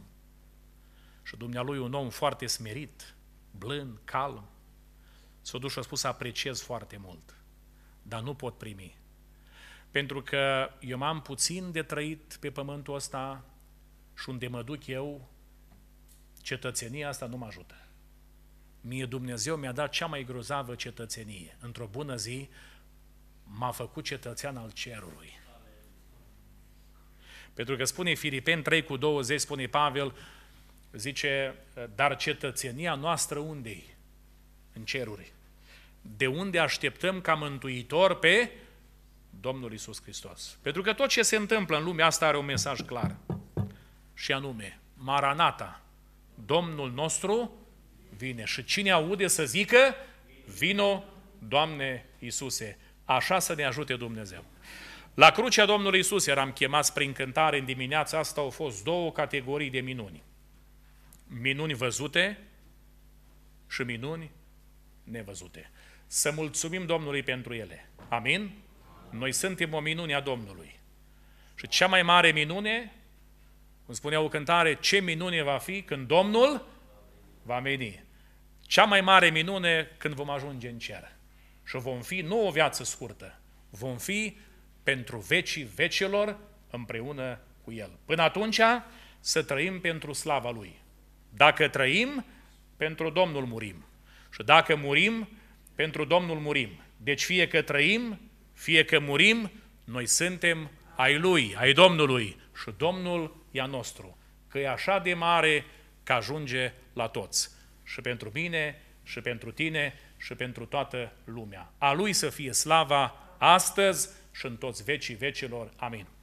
Și dumnealui un om foarte smerit, blând, calm, s-a dus și a spus, apreciez foarte mult, dar nu pot primi. Pentru că eu m-am puțin de trăit pe pământul ăsta și unde mă duc eu, cetățenia asta nu mă ajută. Mie Dumnezeu mi-a dat cea mai grozavă cetățenie. Într-o bună zi m-a făcut cetățean al cerului. Pentru că spune Filipen 3 cu 20, spune Pavel, zice, dar cetățenia noastră unde În ceruri. De unde așteptăm ca mântuitor pe Domnul Isus Hristos. Pentru că tot ce se întâmplă în lumea asta are un mesaj clar. Și anume, Maranata, Domnul nostru vine. Și cine aude să zică, vino, Doamne Iisuse. Așa să ne ajute Dumnezeu. La crucea Domnului Iisus eram chemați prin cântare în dimineața asta, au fost două categorii de minuni. Minuni văzute și minuni nevăzute. Să mulțumim Domnului pentru ele. Amin? Noi suntem o minune a Domnului. Și cea mai mare minune, cum spunea o cântare, ce minune va fi când Domnul va veni. Cea mai mare minune când vom ajunge în cer. Și vom fi nu o viață scurtă, vom fi pentru vecii vecelor împreună cu El. Până atunci să trăim pentru slava Lui. Dacă trăim, pentru Domnul murim. Și dacă murim, pentru Domnul murim. Deci fie că trăim, fie că murim, noi suntem ai Lui, ai Domnului și Domnul e a nostru, că e așa de mare că ajunge la toți și pentru mine, și pentru tine, și pentru toată lumea. A Lui să fie slava astăzi și în toți vecii vecilor. Amin.